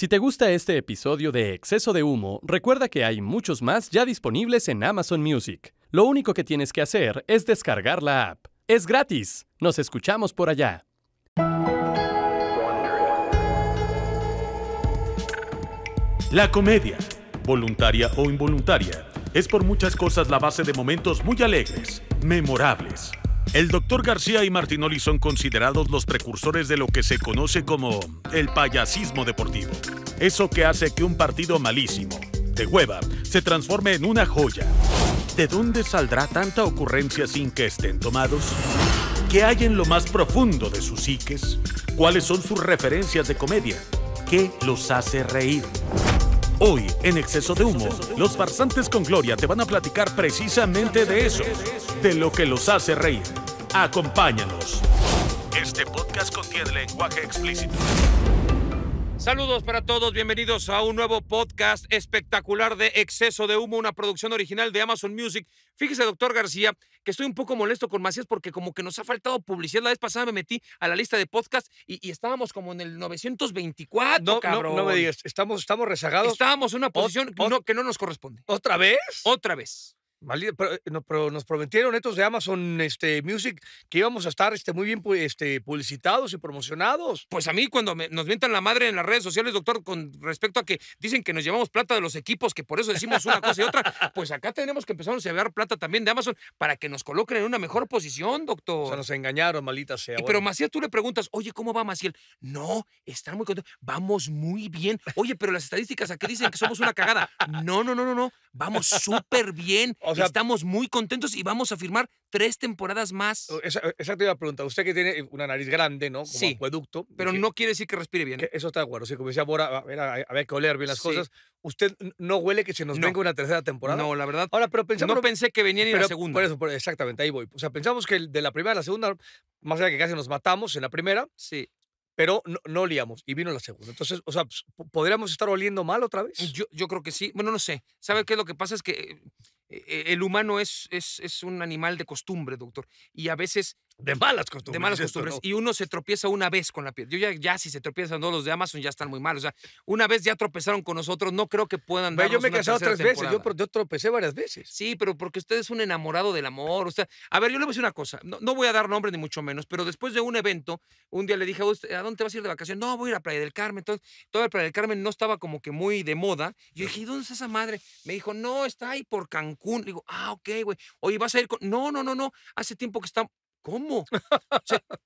Si te gusta este episodio de Exceso de Humo, recuerda que hay muchos más ya disponibles en Amazon Music. Lo único que tienes que hacer es descargar la app. Es gratis. Nos escuchamos por allá. La comedia, voluntaria o involuntaria, es por muchas cosas la base de momentos muy alegres, memorables el doctor García y Martinoli son considerados los precursores de lo que se conoce como el payasismo deportivo. Eso que hace que un partido malísimo, de hueva, se transforme en una joya. ¿De dónde saldrá tanta ocurrencia sin que estén tomados? ¿Qué hay en lo más profundo de sus psiques? ¿Cuáles son sus referencias de comedia? ¿Qué los hace reír? Hoy, en Exceso de Humo, los farsantes con gloria te van a platicar precisamente de eso, de lo que los hace reír. Acompáñanos. Este podcast contiene lenguaje explícito. Saludos para todos, bienvenidos a un nuevo podcast espectacular de Exceso de Humo, una producción original de Amazon Music. Fíjese, doctor García, que estoy un poco molesto con Macías porque como que nos ha faltado publicidad. La vez pasada me metí a la lista de podcast y, estábamos como en el 924, no, cabrón. No, me digas, estamos, estamos rezagados. Estábamos en una posición que no nos corresponde. ¿Otra vez? Otra vez. Eh, pero, nos prometieron estos de Amazon este, Music que íbamos a estar este, muy bien pues, este, publicitados y promocionados. Pues a mí cuando nos mientan la madre en las redes sociales, doctor, con respecto a que dicen que nos llevamos plata de los equipos, que por eso decimos una cosa y otra, pues acá tenemos que empezar a llevar plata también de Amazon para que nos coloquen en una mejor posición, doctor. O sea, nos engañaron, malita sea. Pero Maciel, tú le preguntas, oye, ¿cómo va Maciel? No, están muy contentos, vamos muy bien. Oye, pero las estadísticas aquí dicen que somos una cagada. No, no, no, no, no, vamos súper bien. Oh, estamos muy contentos y vamos a firmar tres temporadas más. Exacto, iba a preguntar. Usted que tiene una nariz grande, ¿no? Como sí, Pero no quiere decir que respire bien. eso está de acuerdo. como decía Bora, a ver, había que oler bien las cosas. ¿Usted no huele que se nos venga una tercera temporada? No, la verdad. Ahora, pero No pensé que venía ni la segunda. Por eso, exactamente, ahí voy. O sea, pensamos que de la primera a la segunda, más allá de que casi nos matamos en la primera. Sí pero no, olíamos y vino la segunda. Entonces, o sea, pues, ¿podríamos estar oliendo mal otra vez? Yo, yo creo que sí. Bueno, no sé. ¿Sabe qué? Lo que pasa es que eh, e, e, el humano es, es, un animal de costumbre, doctor, y a veces de malas costumbres. De malas costumbres. Y uno se tropieza una vez con la piel. Yo ya, ya si se tropiezan no, los de Amazon ya están muy mal. O sea, una vez ya tropezaron con nosotros, no creo que puedan dar. Yo me he casado tres veces, yo, yo, tropecé varias veces. Sí, pero porque usted es un enamorado del amor. O sea, a ver, yo le voy a decir una cosa. No, voy a dar nombre ni mucho menos, pero después de un evento, un día le dije a usted, ¿a dónde te vas a ir de vacaciones? No, voy a ir a Playa del Carmen. Entonces, toda Playa del Carmen no estaba como que muy de moda. yo dije, ¿y dónde está esa madre? Me dijo, no, está ahí por Cancún. digo, ah, ok, güey. Oye, vas a ir con. No, no, no, no. Hace tiempo que está ¿Cómo?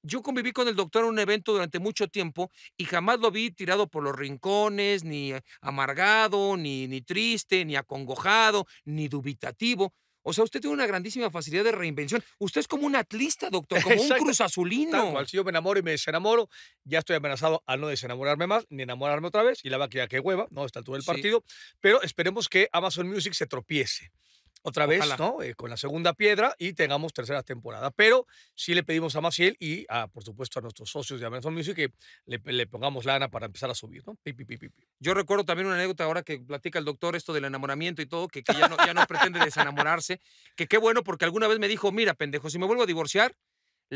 yo conviví con el doctor en un evento durante mucho tiempo y jamás lo vi tirado por los rincones, ni eh, amargado, ni, ni triste, ni acongojado, ni dubitativo. O sea, usted tiene una grandísima facilidad de reinvención. Usted es como un atlista, doctor, como un cruzazulino. Cual, si yo me enamoro y me desenamoro, ya estoy amenazado a no desenamorarme más, ni enamorarme otra vez. Y la vaquilla que hueva, no, está todo el partido. Pero esperemos que Amazon Music se tropiece otra vez, ¿no? Eh, con la segunda piedra y tengamos tercera temporada. Pero sí le pedimos a Maciel y, ah, por supuesto, a nuestros socios de Amazon Music que le, pongamos lana para empezar a subir, ¿no? Pi, Yo recuerdo también una anécdota ahora que platica el doctor esto del enamoramiento y todo, que, ya, no, ya no pretende desenamorarse, que qué bueno porque alguna vez me dijo, mira, pendejo, si me vuelvo a divorciar,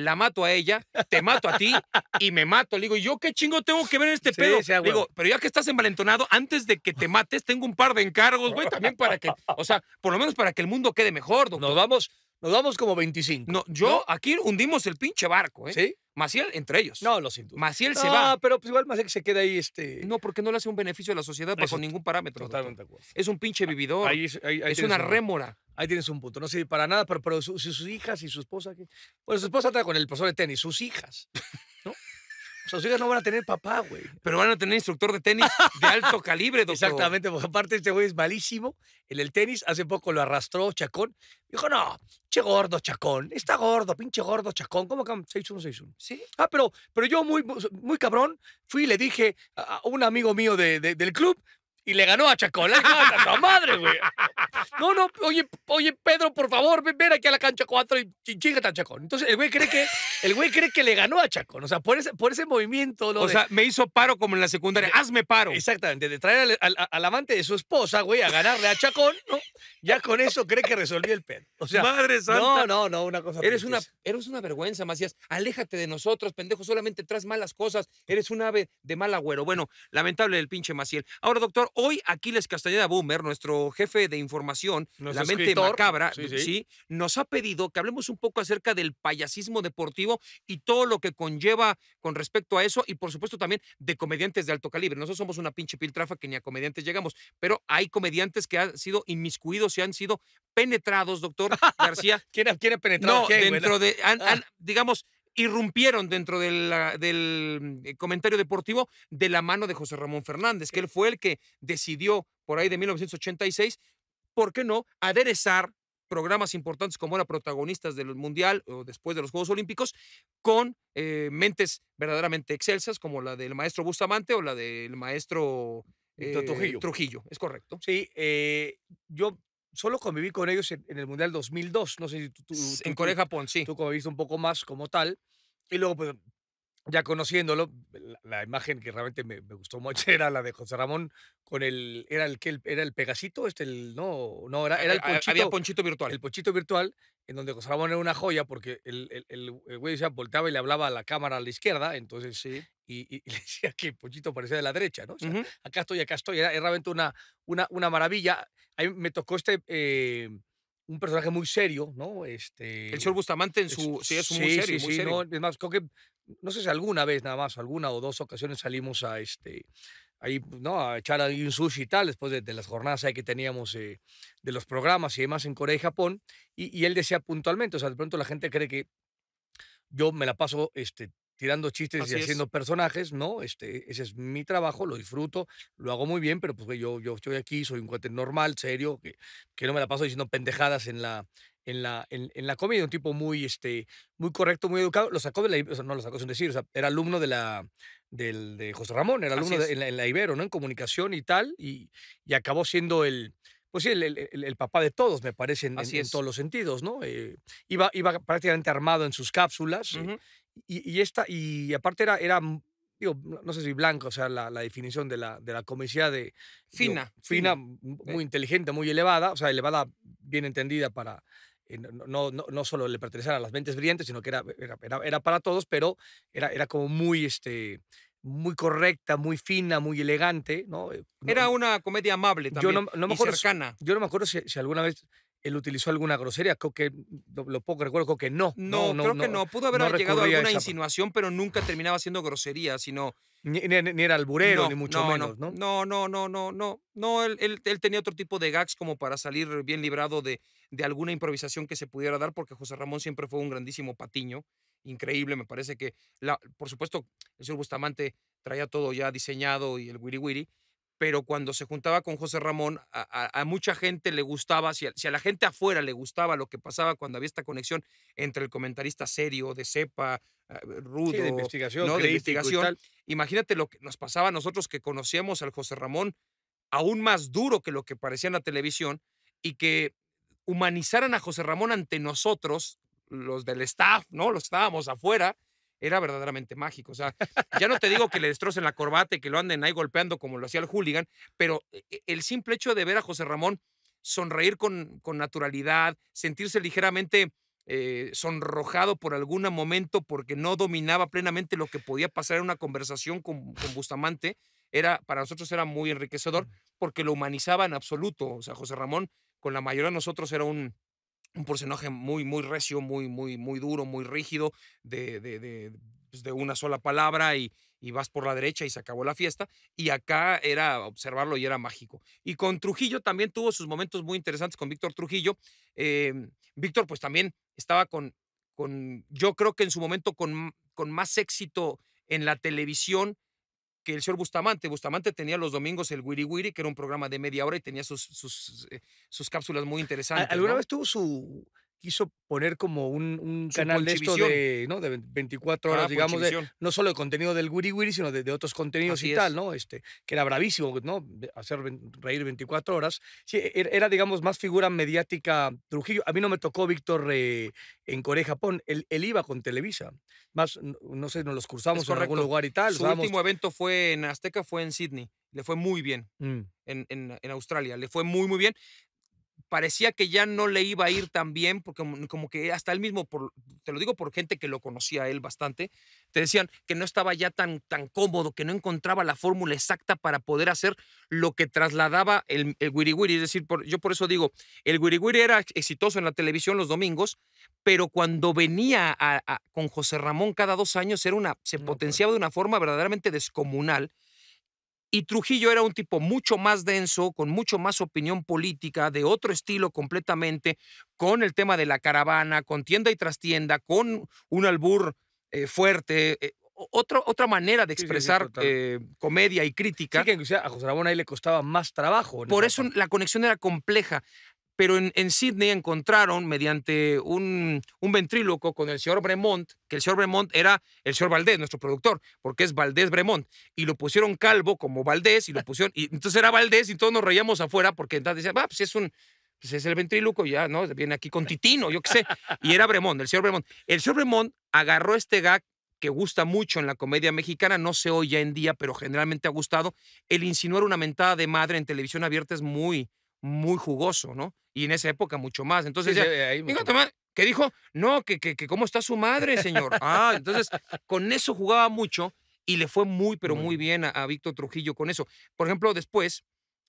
la mato a ella, te mato a ti y me mato. Le digo, ¿y yo qué chingo tengo que ver en este pedo? digo, pero ya que estás envalentonado, antes de que te mates, tengo un par de encargos, güey, también para que, o sea, por lo menos para que el mundo quede mejor, doctor. Nos vamos, nos vamos como 25. No, yo aquí hundimos el pinche barco, ¿eh? Sí. Maciel entre ellos. No, lo siento. Maciel se va. Ah, pero pues igual Maciel se queda ahí este. No, porque no le hace un beneficio a la sociedad bajo ningún parámetro. Totalmente acuerdo. Es un pinche ah, vividor. Ahí, es es una rémora. Ahí tienes un punto. No sirve para nada, pero, pero sus, hijas y su esposa. Bueno, su esposa está con el profesor de tenis, sus hijas sus pues hijas no van a tener papá, güey. Pero van a tener instructor de tenis de alto calibre, doctor. Exactamente, porque aparte este güey es malísimo en el tenis. Hace poco lo arrastró Chacón. Dijo, no, che gordo Chacón, está gordo, pinche gordo Chacón. ¿Cómo que 6-1, Sí. Ah, pero, pero yo muy, muy cabrón fui y le dije a un amigo mío del club, y le ganó a Chacón. madre, güey! No, no, oye, oye, Pedro, por favor, ven, aquí a la cancha 4 y chingate a Chacón. Entonces, el güey cree que, el güey cree que le ganó a Chacón. O sea, por ese, por ese movimiento. Lo o sea, me hizo paro como en la secundaria. Hazme paro. Exactamente, de traer al, amante de su esposa, güey, a ganarle a Chacón, ¿no? Ya con eso cree que resolvió el pedo. O sea, madre santa. No, no, no, una cosa. Eres una, eres una vergüenza, Macías. Aléjate de nosotros, pendejo. Solamente traes malas cosas. Eres un ave de mal agüero. Bueno, lamentable el pinche Maciel. Ahora, doctor, Hoy Aquiles Castañeda Boomer, nuestro jefe de información, la mente macabra, sí, nos ha pedido que hablemos un poco acerca del payasismo deportivo y todo lo que conlleva con respecto a eso y por supuesto también de comediantes de alto calibre. Nosotros somos una pinche piltrafa que ni a comediantes llegamos, pero hay comediantes que han sido inmiscuidos y han sido penetrados, doctor García. ¿Quién quiere penetrar? dentro de, digamos, irrumpieron dentro del eh, comentario deportivo de la mano de José Ramón Fernández, que él fue el que decidió por ahí de 1986, ¿por qué no?, aderezar programas importantes como era protagonistas del Mundial o después de los Juegos Olímpicos, con eh, mentes verdaderamente excelsas como la del maestro Bustamante o la del maestro eh, Trujillo. Trujillo, es correcto. Sí, yo solo conviví con ellos en, el Mundial 2002, no sé si tú... tú en Corea-Japón, sí. Tú conviviste un poco más como tal. Y luego, pues, ya conociéndolo, la, imagen que realmente me, gustó mucho era la de José Ramón con el era el que era el Pegasito, este no, no era, ah, era el ah, ponchito, había ponchito virtual. El ponchito virtual en donde José Ramón era una joya porque el, el, el güey decía, volteaba y le hablaba a la cámara a la izquierda, entonces sí. Y, le decía que ponchito parecía de la derecha, ¿no? acá estoy, acá estoy, era, realmente una, una, una maravilla. ahí me tocó este eh, un personaje muy serio, ¿no? Este, el señor Bustamante en su... sí, es muy serio, es más, creo que no sé si alguna vez nada más, alguna o dos ocasiones salimos a este ahí, ¿no? A echar ahí un sushi y tal, después de, las jornadas que teníamos eh, de los programas y demás en Corea y Japón. Y, él decía puntualmente, o sea, de pronto la gente cree que yo me la paso este, tirando chistes y haciendo personajes, ¿no? Este, ese es mi trabajo, lo disfruto, lo hago muy bien, pero pues yo, yo estoy aquí, soy un cuate normal, serio, que, que no me la paso diciendo pendejadas en la, en la, en, la comedia, un tipo muy, este, muy correcto, muy educado. Lo sacó de la, no lo sacó, es decir, era alumno de la, del, de José Ramón, era alumno de, en, la, Ibero, ¿no? En comunicación y tal, y, y acabó siendo el, pues sí, el, el, papá de todos, me parece, en, en, todos los sentidos, ¿no? Eh, iba, iba prácticamente armado en sus cápsulas eh, y, esta, y aparte era, era, mm, digo, no sé si blanco, o sea, la, la definición de la, de la de... Fina. fina, eh. muy inteligente, muy elevada, o sea, elevada, bien entendida para, eh, no, no, solo le pertenecían a las mentes brillantes, sino que era, era, para todos, pero era, era como muy, este, muy correcta, muy fina, muy elegante. ¿no? Eh, era una comedia amable también yo no, me acuerdo, cercana. Yo no me acuerdo si, si alguna vez él utilizó alguna grosería, creo que lo poco recuerdo, que no. No, creo que no. Pudo haber llegado a alguna insinuación, pero nunca terminaba siendo grosería, sino. Ni, era alburero, ni mucho menos, ¿no? No, no, no, no, no. él, él, tenía otro tipo de gags como para salir bien librado de, de alguna improvisación que se pudiera dar, porque José Ramón siempre fue un grandísimo patiño, increíble. Me parece que, la, por supuesto, el señor Bustamante traía todo ya diseñado y el wiri wiri pero cuando se juntaba con José Ramón, a, mucha gente le gustaba, si a, la gente afuera le gustaba lo que pasaba cuando había esta conexión entre el comentarista serio, de cepa, eh, rudo, de investigación, de investigación. imagínate lo que nos pasaba a nosotros que conocíamos al José Ramón aún más duro que lo que parecía en la televisión y que humanizaran a José Ramón ante nosotros, los del staff, ¿no? Los estábamos afuera era verdaderamente mágico. O sea, ya no te digo que le destrocen la corbata y que lo anden ahí golpeando como lo hacía el hooligan, pero eh, eh, el simple hecho de ver a José Ramón sonreír con, con naturalidad, sentirse ligeramente eh, sonrojado por algún momento porque no dominaba plenamente lo que podía pasar en una conversación con, Bustamante, era, para nosotros era muy enriquecedor porque lo humanizaba en absoluto. O sea, José Ramón, con la mayoría de nosotros, era un, un personaje muy, muy recio, muy, muy, muy duro, muy rígido, de, pues, una sola palabra y, vas por la derecha y se acabó la fiesta. Y acá era observarlo y era mágico. Y con Trujillo también tuvo sus momentos muy interesantes con Víctor Trujillo. Em, Víctor pues también estaba con, con, yo creo que en su momento con, con más éxito en la televisión que el señor Bustamante. Bustamante tenía los domingos el Wiri Wiri, que era un programa de media hora y tenía sus, sus, eh, cápsulas muy interesantes. ¿Alguna vez tuvo su quiso poner como un, canal de esto de, ¿no? de 24 horas, ah, digamos, de, no solo de contenido del Wiri Wiri, sino de, otros contenidos y tal, ¿no? Este, que era bravísimo, ¿no? Hacer reír 24 horas. E, e, era, digamos, más figura mediática Trujillo. A mí no me tocó Víctor eh, en Corea, Japón. Él, él, iba con Televisa. Más, no sé, nos los cruzamos en algún lugar y tal. Su último evento fue en Azteca, fue en Sydney. Le fue muy bien mm. en, en, en Australia. Le fue muy, muy bien parecía que ya no le iba a ir tan bien, porque como, que hasta él mismo, te lo digo por gente que lo conocía él bastante, te decían que no estaba ya tan, tan cómodo, que no encontraba la fórmula exacta para poder hacer lo que trasladaba el, el Es decir, yo por eso digo, el wiri era exitoso en la televisión los domingos, pero cuando venía con José Ramón cada dos años era una, se pues. potenciaba de una forma verdaderamente descomunal y Trujillo era un tipo mucho más denso, con mucho más opinión política, de otro estilo completamente, con el tema de la caravana, con tienda y trastienda, con un albur eh, fuerte. Eh, otra, otra manera de expresar eh, comedia y crítica. Sí, que a José Ramón ahí le costaba más trabajo. Por eso la conexión era compleja pero en, en Sydney encontraron mediante un, un, ventríloco con el señor Bremont, que el señor Bremont era el señor Valdés, nuestro productor, porque es Valdés Bremont, y lo pusieron calvo como Valdés, y lo pusieron, y entonces era Valdés y todos nos reíamos afuera porque entonces decía, ah, pues es un... Pues es el ventríloco, ya, ¿no? Viene aquí con Titino, yo qué sé. Y era Bremont, el señor Bremont. El señor Bremont agarró este gag que gusta mucho en la comedia mexicana, no se oye en día, pero generalmente ha gustado, el insinuar una mentada de madre en televisión abierta es muy, muy jugoso, ¿no? Y en esa época mucho más. Entonces, que dijo, no, que, que, que, cómo está su madre, señor. Ah, entonces con eso jugaba mucho y le fue muy, pero muy, bien a, Víctor Trujillo con eso. Por ejemplo, después,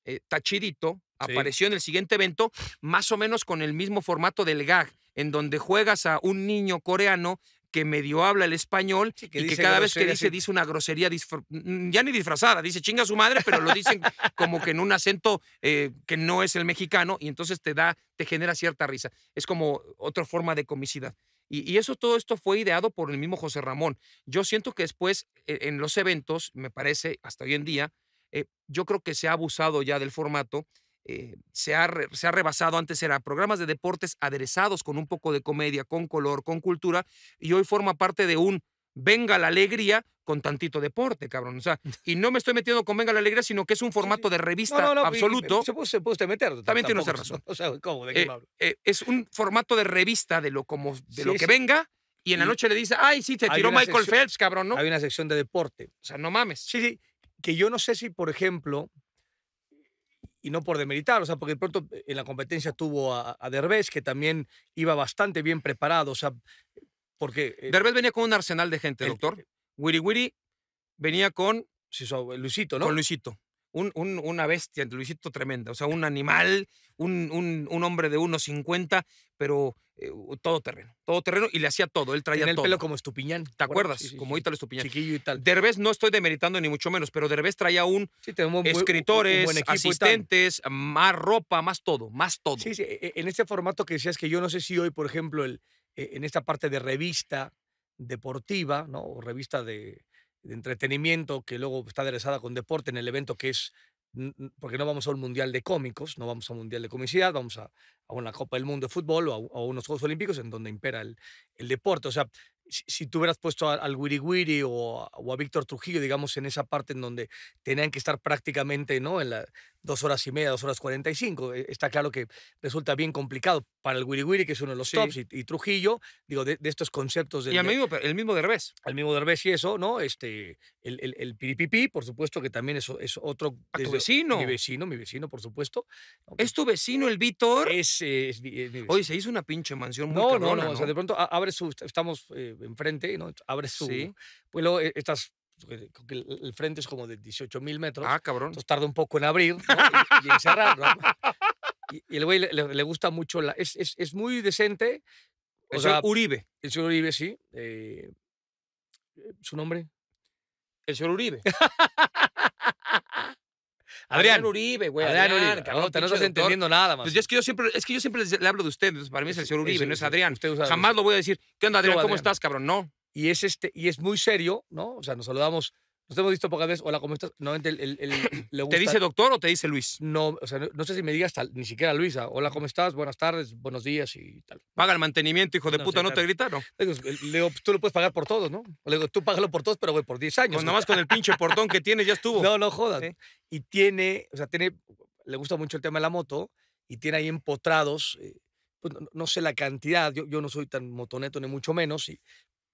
eh, Tachirito apareció en el siguiente evento, más o menos con el mismo formato del gag, en donde juegas a un niño coreano que medio habla el español y que cada vez que dice, dice una grosería, ya ni disfrazada, dice chinga su madre, pero lo dicen como que en un acento eh, que no es el mexicano y entonces te da, te genera cierta risa. Es como otra forma de comicidad. Y, eso, todo esto fue ideado por el mismo José Ramón. Yo siento que después, e, en los eventos, me parece, hasta hoy en día, eh, yo creo que se ha abusado ya del formato eh, se, ha se, ha rebasado. Antes era programas de deportes aderezados con un poco de comedia, con color, con cultura, y hoy forma parte de un venga la alegría con tantito deporte, cabrón. O sea, y no me estoy metiendo con venga la alegría, sino que es un formato de revista absoluto. se, puede, se meter. También tiene usted razón. O sea, ¿cómo? ¿De qué eh, hablo? Eh, es un formato de revista de lo, como, de lo que venga. Y en la noche le dice, ay, sí, te tiró Michael Phelps, cabrón, ¿no? Hay una sección de deporte. O sea, no mames. Sí, sí. Que yo no sé si, por ejemplo, y no por demeritar, o sea, porque de pronto eh, en la competencia tuvo a, Derbez, que también iba bastante bien preparado, o sea, porque... Eh, Derbez venía con un arsenal de gente, doctor. Eh, Wiri Wiri venía con... Sí, Luisito, ¿no? Con Luisito una bestia, Luisito tremenda, o sea, un animal, un, un hombre de 1,50, pero eh, todo terreno, todo terreno y le hacía todo, él traía Tenía pelo como Estupiñán. ¿Te acuerdas? Como como Ítalo Estupiñán. Chiquillo y tal. Derbez no estoy demeritando ni mucho menos, pero Derbez traía un sí, tenemos escritores, asistentes, más ropa, más todo, más todo. Sí, sí, e, e, en este formato que decías que yo no sé si hoy, por ejemplo, el, e, en esta parte de revista deportiva, ¿no? O revista de de entretenimiento que luego está aderezada con deporte en el evento que es, porque no vamos a un mundial de cómicos, no vamos a un mundial de comicidad, vamos a, una Copa del Mundo de fútbol o a, unos Juegos Olímpicos en donde impera el, deporte. O sea, si, tú hubieras puesto al Wiri Wiri o, a Víctor Trujillo, digamos, en esa parte en donde tenían que estar prácticamente ¿no? en la, dos horas y media, dos horas cuarenta y cinco. Eh, está claro que resulta bien complicado para el Wiri Wiri, que es uno de los tops, y, Trujillo, digo, de, estos conceptos. y mismo, el mismo Derbez. El mismo Derbez y eso, ¿no? Este, el, el, por supuesto, que también es, es otro... tu vecino? Mi vecino, mi vecino, por supuesto. ¿Es tu vecino el Víctor? Es, se hizo una pinche mansión muy no, no, no, no, de pronto abre su... Estamos eh, enfrente, ¿no? Abre su... Pues luego eh, estás... Eh, el frente es como de 18.000 metros. Ah, cabrón. Entonces tarda un poco en abrir y, en cerrar. ¿no? Y, el güey le, gusta mucho, la, es, es, es, muy decente. el señor Uribe. El señor Uribe, sí. Eh, eh, ¿Su nombre? El señor Uribe. Adrián. señor Uribe, güey. Adrián, Uribe. Cabrón, no, te estás entendiendo nada más. es que yo siempre, es que yo siempre le hablo de ustedes. Para mí es el señor Uribe, no es Adrián. Usted Jamás lo voy a decir. ¿Qué onda, Adrián? ¿Cómo estás, cabrón? No y es, este, y es muy serio, ¿no? O sea, nos saludamos, nos hemos visto pocas veces, hola, ¿cómo estás? No, ¿Te dice doctor o te dice Luis? No, o sea, no, sé si me digas ni siquiera Luisa, ah, hola, ¿cómo estás? Buenas tardes, buenos días y tal. Paga el mantenimiento, hijo de puta, ¿no te grita? No. Le pues, tú lo puedes pagar por todos, ¿no? Le digo, tú págalo por todos, pero güey, por 10 años. Pues más con el pinche portón que tiene ya estuvo. No, no jodas. Y tiene, o sea, tiene, le gusta mucho el tema de la moto y tiene ahí empotrados... Eh, pues, no, sé la cantidad, yo, yo, no soy tan motoneto ni mucho menos,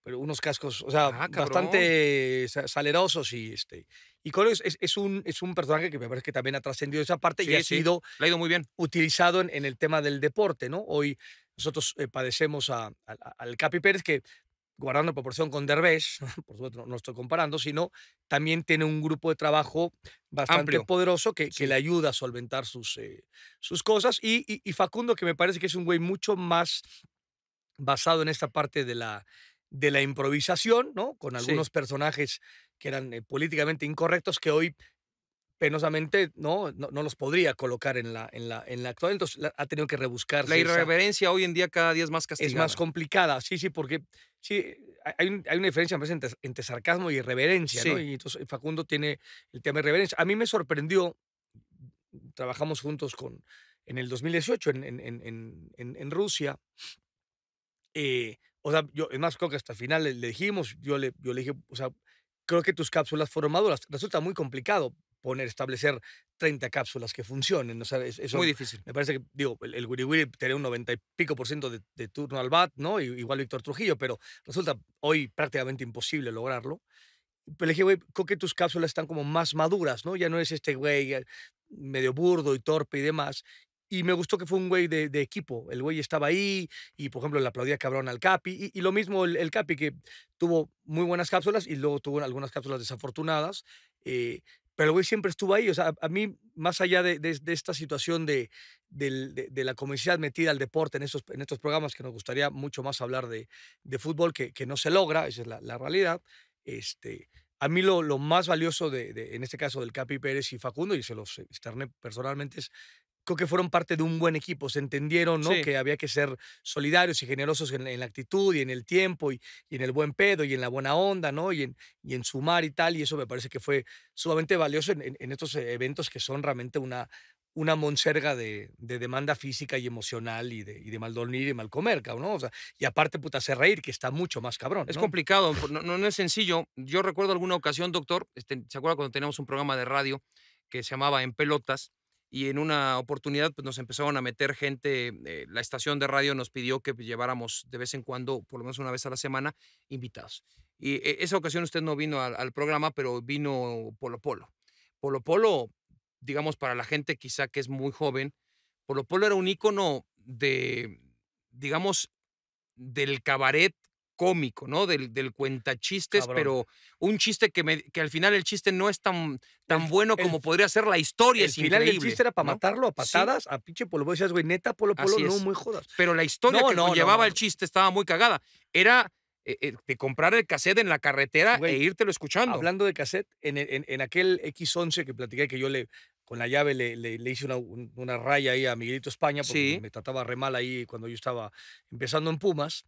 pero unos cascos, o sea, ah, bastante salerosos y este. Y Colo es, un, es un personaje que me parece que también ha trascendido esa parte y ha sido ha ido muy bien. utilizado en, el tema del deporte, ¿no? Hoy nosotros eh, padecemos al Capi Pérez, que guardando proporción con Derbez, por supuesto no, estoy comparando, sino también tiene un grupo de trabajo bastante poderoso que, que, le ayuda a solventar sus, eh, sus cosas. y, Facundo, que me parece que es un güey mucho más basado en esta parte de la, de la improvisación, ¿no? Con algunos personajes que eran eh, políticamente incorrectos que hoy penosamente ¿no? no, los podría colocar en la, en la, en la actual. Entonces ha tenido que rebuscarse. La irreverencia hoy en día cada día es más castigada. Es más complicada, sí, sí, porque sí, hay, una diferencia presente entre, sarcasmo y irreverencia, ¿no? Y entonces eh, Facundo tiene el tema de irreverencia. A mí me sorprendió, trabajamos juntos con, en el 2018 en, en, Rusia, eh, o sea, yo, es más, creo que hasta el final le, dijimos, yo le, yo le dije, o sea, creo que tus cápsulas fueron maduras. Resulta muy complicado poner, establecer 30 cápsulas que funcionen. O sea, es, muy difícil. Me parece que, digo, el, el Wiri Wiri tenía un 90 y pico por ciento de, de turno al BAT, ¿no? Igual Víctor Trujillo, pero resulta hoy prácticamente imposible lograrlo. Pero le dije, güey, creo que tus cápsulas están como más maduras, ¿no? Ya no es este güey eh, medio burdo y torpe y demás y me gustó que fue un güey de, equipo. El güey estaba ahí y, por ejemplo, le aplaudía cabrón al Capi. Y, lo mismo el, Capi, que tuvo muy buenas cápsulas y luego tuvo algunas cápsulas desafortunadas. Eh, pero el güey siempre estuvo ahí. O sea, a, mí, más allá de, de, esta situación de, de, la comunidad metida al deporte en estos, en estos programas, que nos gustaría mucho más hablar de, fútbol, que, no se logra, esa es la, la realidad, este, a mí lo, lo más valioso, de, en este caso, del Capi Pérez y Facundo, y se los externé personalmente, es creo que fueron parte de un buen equipo. Se entendieron, ¿no? Que había que ser solidarios y generosos en, la actitud y en el tiempo y, y, en el buen pedo y en la buena onda, ¿no? Y en, y en sumar y tal. Y eso me parece que fue sumamente valioso en, estos eventos que son realmente una, una monserga de, demanda física y emocional y de, mal dormir y mal comer, ¿no? O sea, y aparte, puta, hacer reír, que está mucho más cabrón. Es complicado, no, no, es sencillo. Yo recuerdo alguna ocasión, doctor, este, ¿se acuerda cuando teníamos un programa de radio que se llamaba En Pelotas? y en una oportunidad pues, nos empezaron a meter gente, eh, la estación de radio nos pidió que pues, lleváramos de vez en cuando, por lo menos una vez a la semana, invitados. Y eh, esa ocasión usted no vino al, programa, pero vino Polo Polo. Polo Polo, digamos, para la gente quizá que es muy joven, Polo Polo era un icono de, digamos, del cabaret cómico, ¿no? Del, cuenta cuentachistes, pero un chiste que, me, que al final el chiste no es tan, tan bueno como podría ser la historia. El final chiste era para matarlo a patadas, a pinche Polo. Decías, güey, neta, Polo Polo, no, muy jodas. Pero la historia que llevaba el chiste estaba muy cagada. Era eh, eh, de comprar el cassette en la carretera e irte lo escuchando. Hablando de cassette, en, aquel X11 que platiqué, que yo le con la llave le, hice una, una, raya ahí a Miguelito España, porque me trataba re mal ahí cuando yo estaba empezando en Pumas.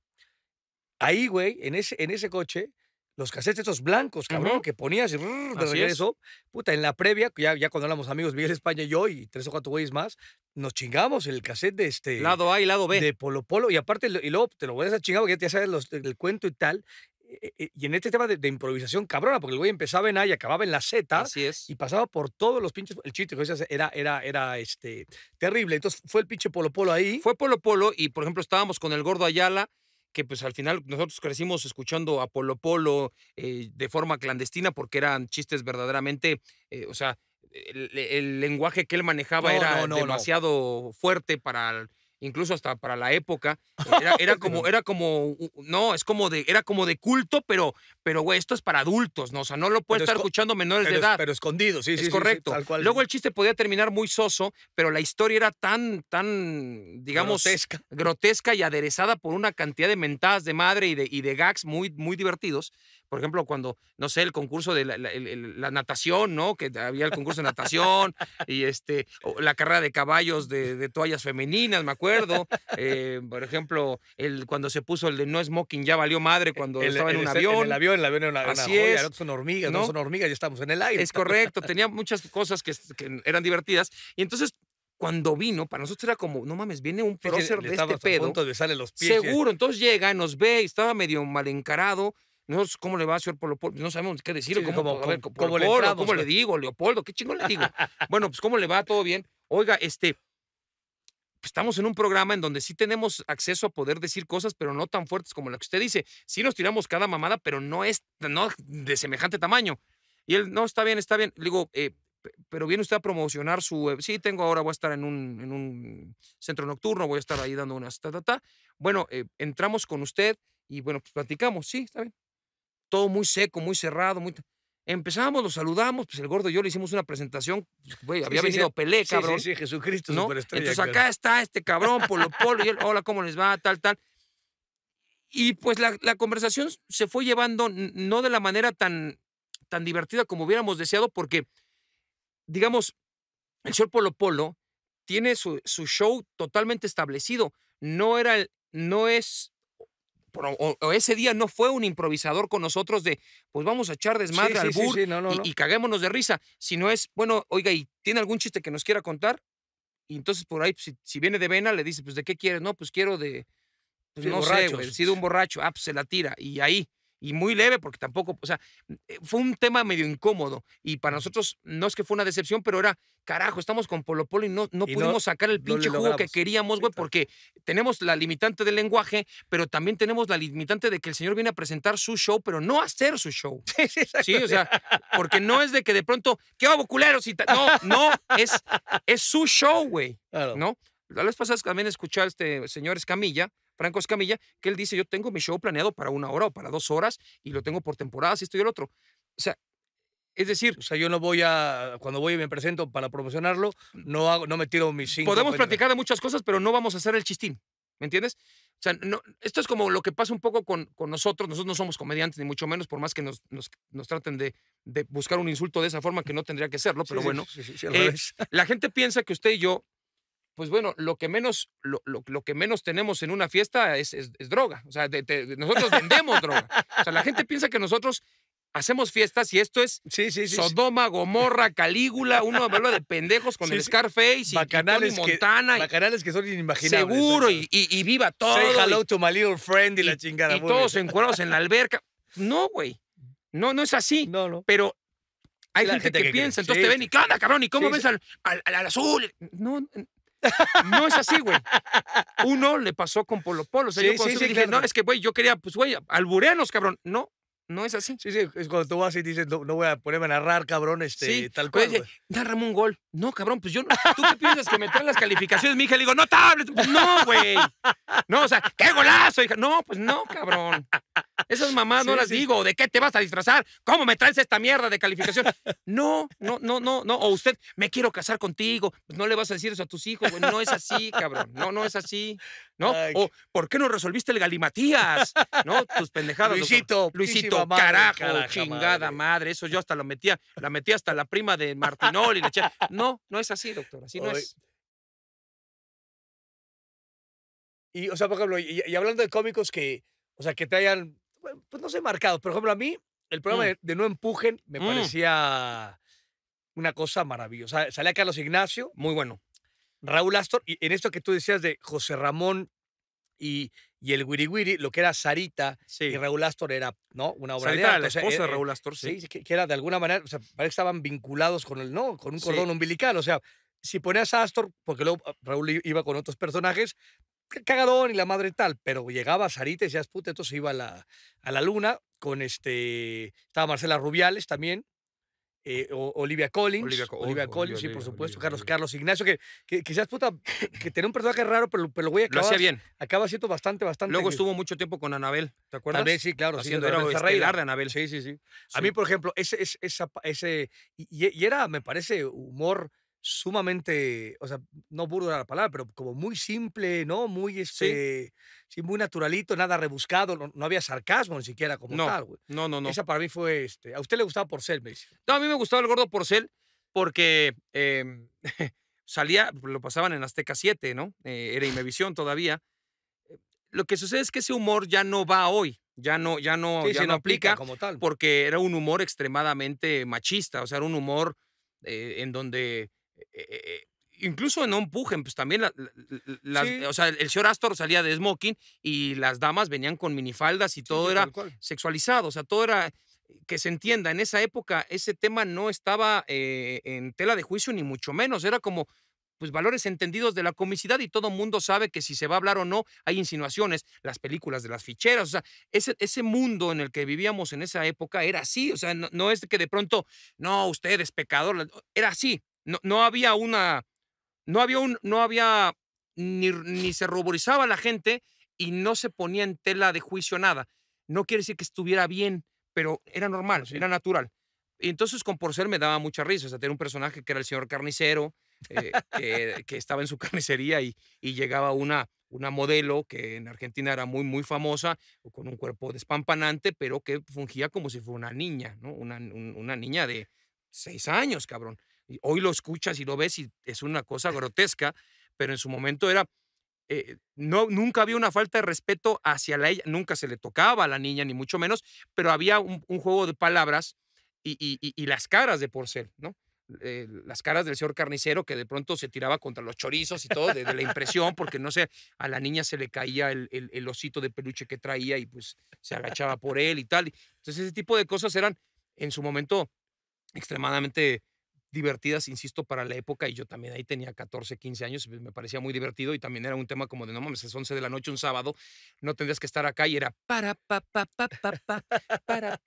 Ahí, güey, en ese, en ese coche, los casetes esos blancos, cabrón, que ponías y de Así Puta, en la previa, ya, ya cuando éramos amigos, Miguel España y yo, y tres o cuatro güeyes más, nos chingamos el cassette de este. Lado A y lado B. De Polo Polo. Y aparte, y luego te lo voy a chingado, porque ya sabes los, el cuento y tal e, e, y en este tema de, improvisación cabrona, porque el güey empezaba en A y acababa en la Z. Así es. Y pasaba por todos los pinches. El chiste que era, era, era este, terrible. Entonces fue el pinche Polo Polo ahí. Fue Polo Polo y, por ejemplo, estábamos con el gordo Ayala que pues al final nosotros crecimos escuchando a Polo Polo eh, de forma clandestina porque eran chistes verdaderamente, eh, o sea, el, lenguaje que él manejaba era demasiado fuerte para incluso hasta para la época. Eh, era, como, era como, no, es como de, era como de culto, pero, pero güey, esto es para adultos, ¿no? O sea, no lo puedes estar escuchando menores de edad. Pero escondido, sí, es correcto. Luego el chiste podía terminar muy soso, pero la historia era tan, tan, digamos, grotesca, grotesca y aderezada por una cantidad de mentadas de madre y de, y de gags muy, muy divertidos por ejemplo, cuando, no sé, el concurso de la, natación, ¿no? Que había el concurso de natación y este, la carrera de caballos de, toallas femeninas, me acuerdo. Eh, por ejemplo, el, cuando se puso el de no smoking, ya valió madre e, cuando estaba en un avión. En el avión, en el avión era una, son hormigas, ¿no? son hormigas, ya estamos en el aire. Es correcto, tenía muchas cosas que, eran divertidas. Y entonces cuando vino, para nosotros era como, no mames, viene un prócer de este pedo. A punto los pies. Seguro, entonces llega, nos ve, y estaba medio mal encarado, nosotros, ¿cómo le va a señor Polo Polo? No sabemos qué decirle. ¿Cómo, le digo, Leopoldo? ¿Qué chingón le digo? bueno, pues, ¿cómo le va? ¿Todo bien? Oiga, este, pues, estamos en un programa en donde sí tenemos acceso a poder decir cosas, pero no tan fuertes como la que usted dice. Sí nos tiramos cada mamada, pero no es no de semejante tamaño. Y él, no, está bien, está bien. Le digo, eh, pero viene usted a promocionar su... sí, tengo ahora, voy a estar en un, en un, centro nocturno, voy a estar ahí dando unas Bueno, eh, entramos con usted y bueno, pues platicamos. Sí, está bien todo muy seco, muy cerrado, muy... Empezamos, lo saludamos, pues el gordo y yo le hicimos una presentación, pues, güey, había venido Pelé, cabrón. Sí, sí, Jesucristo, ¿no? Entonces acá está este cabrón, Polo Polo, y él, hola, ¿cómo les va? Tal, tal. Y pues la, conversación se fue llevando no de la manera tan, tan divertida como hubiéramos deseado, porque, digamos, el señor Polo Polo tiene su, su show totalmente establecido. No, era el, no es o, ese día no fue un improvisador con nosotros de, pues vamos a echar desmadre al burro y, caguémonos de risa, sino es, bueno, oiga, ¿y tiene algún chiste que nos quiera contar? Y entonces por ahí, si, viene de vena, le dice, pues, ¿de qué quieres? No, pues quiero de, pues, no sé, güey, sido un borracho, ah, pues se la tira. Y ahí, y muy leve, porque tampoco, o sea, eh, fue un tema medio incómodo. Y para nosotros no es que fue una decepción, pero era, carajo, estamos con Polo Polo y no, no pudimos sacar el pinche jugo que queríamos, güey, porque tenemos la limitante del lenguaje, pero también tenemos la limitante de que el señor viene a presentar su show, pero no hacer su show. sí, o sea, porque no es de que de pronto, ¿qué hago, culeros? tal. no, no, es, es su show, güey, ¿no? La vez pasada también escuché a este señor Escamilla, Franco Escamilla, que él dice, yo tengo mi show planeado para una hora o para dos horas y lo tengo por temporadas, esto y el otro. O sea, es decir... O sea, yo no voy a... Cuando voy y me presento para promocionarlo, mm. no, hago, no me tiro mis cinco... Podemos platicar de muchas cosas, pero no vamos a hacer el chistín, ¿me entiendes? O sea, esto es como lo que pasa un poco con, con, nosotros. Nosotros no somos comediantes, ni mucho menos, por más que nos, traten de, buscar un insulto de esa forma que no tendría que serlo, pero bueno. Eh, la gente piensa que usted y yo pues bueno, lo que menos, lo, que menos tenemos en una fiesta es, droga. O sea, nosotros vendemos droga. O sea, la gente piensa que nosotros hacemos fiestas y esto es Sodoma, Gomorra, Calígula, uno habla de pendejos con el Scarface y, Montana. y, bacanales que son inimaginables. Seguro, y, viva todo. Say hello to my little friend y, la chingada. Y, todos encuadrados en la alberca. No, güey. No, no es así. No, no. Pero hay gente, que, piensa, entonces te ven y, ¿qué cabrón? ¿Y cómo ves al, azul? al, al azul? No, no es así, güey. Uno le pasó con Polo Polo. O sea, yo sí, dije, no, es que, güey, yo quería, pues, güey, albureanos, cabrón. No, no es así. Sí, sí, es cuando tú vas y dices, no, voy a ponerme a narrar, cabrón, este, tal cual. Oye, narrame un gol. No, cabrón, pues yo ¿Tú qué piensas que me traen las calificaciones? Mi hija le digo, no pues, no, güey. No, o sea, qué golazo, hija. No, pues no, cabrón. Esas mamás no las digo. ¿De qué te vas a disfrazar? ¿Cómo me traes esta mierda de calificación? No, no, no, no, no. O usted, me quiero casar contigo. Pues no le vas a decir eso a tus hijos, güey. No es así, cabrón. No, no es así. ¿No? O, ¿por qué no resolviste el galimatías? ¿No? Tus pendejadas. Luisito. Luisito carajo, chingada madre. Eso yo hasta lo metía, la metía hasta la prima de Martinoli. No, no es así, doctor. Así no es. Y, o sea, por ejemplo, y, hablando de cómicos que, o sea, que te hayan, pues no sé, marcado. Por ejemplo, a mí, el programa mm. de, No Empujen me mm. parecía una cosa maravillosa. Salía Carlos Ignacio. Muy bueno. Raúl Astor. Y en esto que tú decías de José Ramón y, y el Wiri Wiri, lo que era Sarita y Raúl Astor era, ¿no? Una obra Sarita, de la esposa de eh, Raúl Astor, sí. que era de alguna manera, o sea, parece que estaban vinculados con el, ¿no? Con un cordón umbilical, o sea, si ponías a Astor, porque luego ah, Raúl iba con otros personajes, cagadón y la madre tal, pero llegaba Sarita y decías, puta, entonces iba a la, a la luna con este, estaba Marcela Rubiales también, eh, Olivia Collins. Olivia, Collins, sí, por supuesto. Carlos, Carlos Ignacio, que, quizás puta, que tenía un personaje raro, pero, lo voy a acabar. Lo hacía bien. Acaba siendo bastante, bastante. Luego estuvo mucho tiempo con Anabel, ¿te acuerdas? Anabel, sí, claro. Haciendo un era de Anabel. Sí, sí, sí, A mí, por ejemplo, ese, y, era, me parece, humor sumamente, o sea, no burdo la palabra, pero como muy simple, ¿no? Muy, este, muy naturalito, nada rebuscado, no, había sarcasmo ni siquiera como tal, No, no, no. Esa para mí fue, este, a usted le gustaba Porcel, me No, a mí me gustaba el gordo Porcel porque em, salía, lo pasaban en Azteca 7, ¿no? Eh, era Imevisión todavía. Lo que sucede es que ese humor ya no va hoy, ya no, ya no, ya aplica, porque era un humor extremadamente machista, o sea, era un humor eh, en donde eh, eh, eh, incluso en un pues también, o sea, el señor Astor salía de smoking y las damas venían con minifaldas y todo era sexualizado, o sea, todo era que se entienda, en esa época ese tema no estaba en tela de juicio ni mucho menos, era como pues valores entendidos de la comicidad y todo mundo sabe que si se va a hablar o no hay insinuaciones, las películas de las ficheras, o sea, ese, ese mundo en el que vivíamos en esa época era así, o sea, no, no es que de pronto, no, usted es pecador, era así, no, había una, no había un, no había, ni, se ruborizaba la gente y no se ponía en tela de juicio nada. No quiere decir que estuviera bien, pero era normal, era natural. Y entonces con Porcel me daba mucha risa, o sea, tenía un personaje que era el señor carnicero, eh, que, estaba en su carnicería y, llegaba una, una modelo que en Argentina era muy, muy famosa, con un cuerpo despampanante, pero que fungía como si fuera una niña, ¿no? Una, una niña de seis años, cabrón. Hoy lo escuchas y lo ves y es una cosa grotesca, pero en su momento era, eh, no, nunca había una falta de respeto hacia la ella, nunca se le tocaba a la niña, ni mucho menos, pero había un, juego de palabras y, y, las caras de Porcel, ¿no? Eh, las caras del señor carnicero que de pronto se tiraba contra los chorizos y todo, de, la impresión, porque no sé, a la niña se le caía el, el, el, osito de peluche que traía y pues se agachaba por él y tal. Entonces ese tipo de cosas eran en su momento extremadamente divertidas, insisto, para la época. Y yo también ahí tenía 14, 15 años, me parecía muy divertido. Y también era un tema como de no mames, es 11 de la noche un sábado, no tendrías que estar acá. Y era para, pa, pa, pa, pa, pa, para,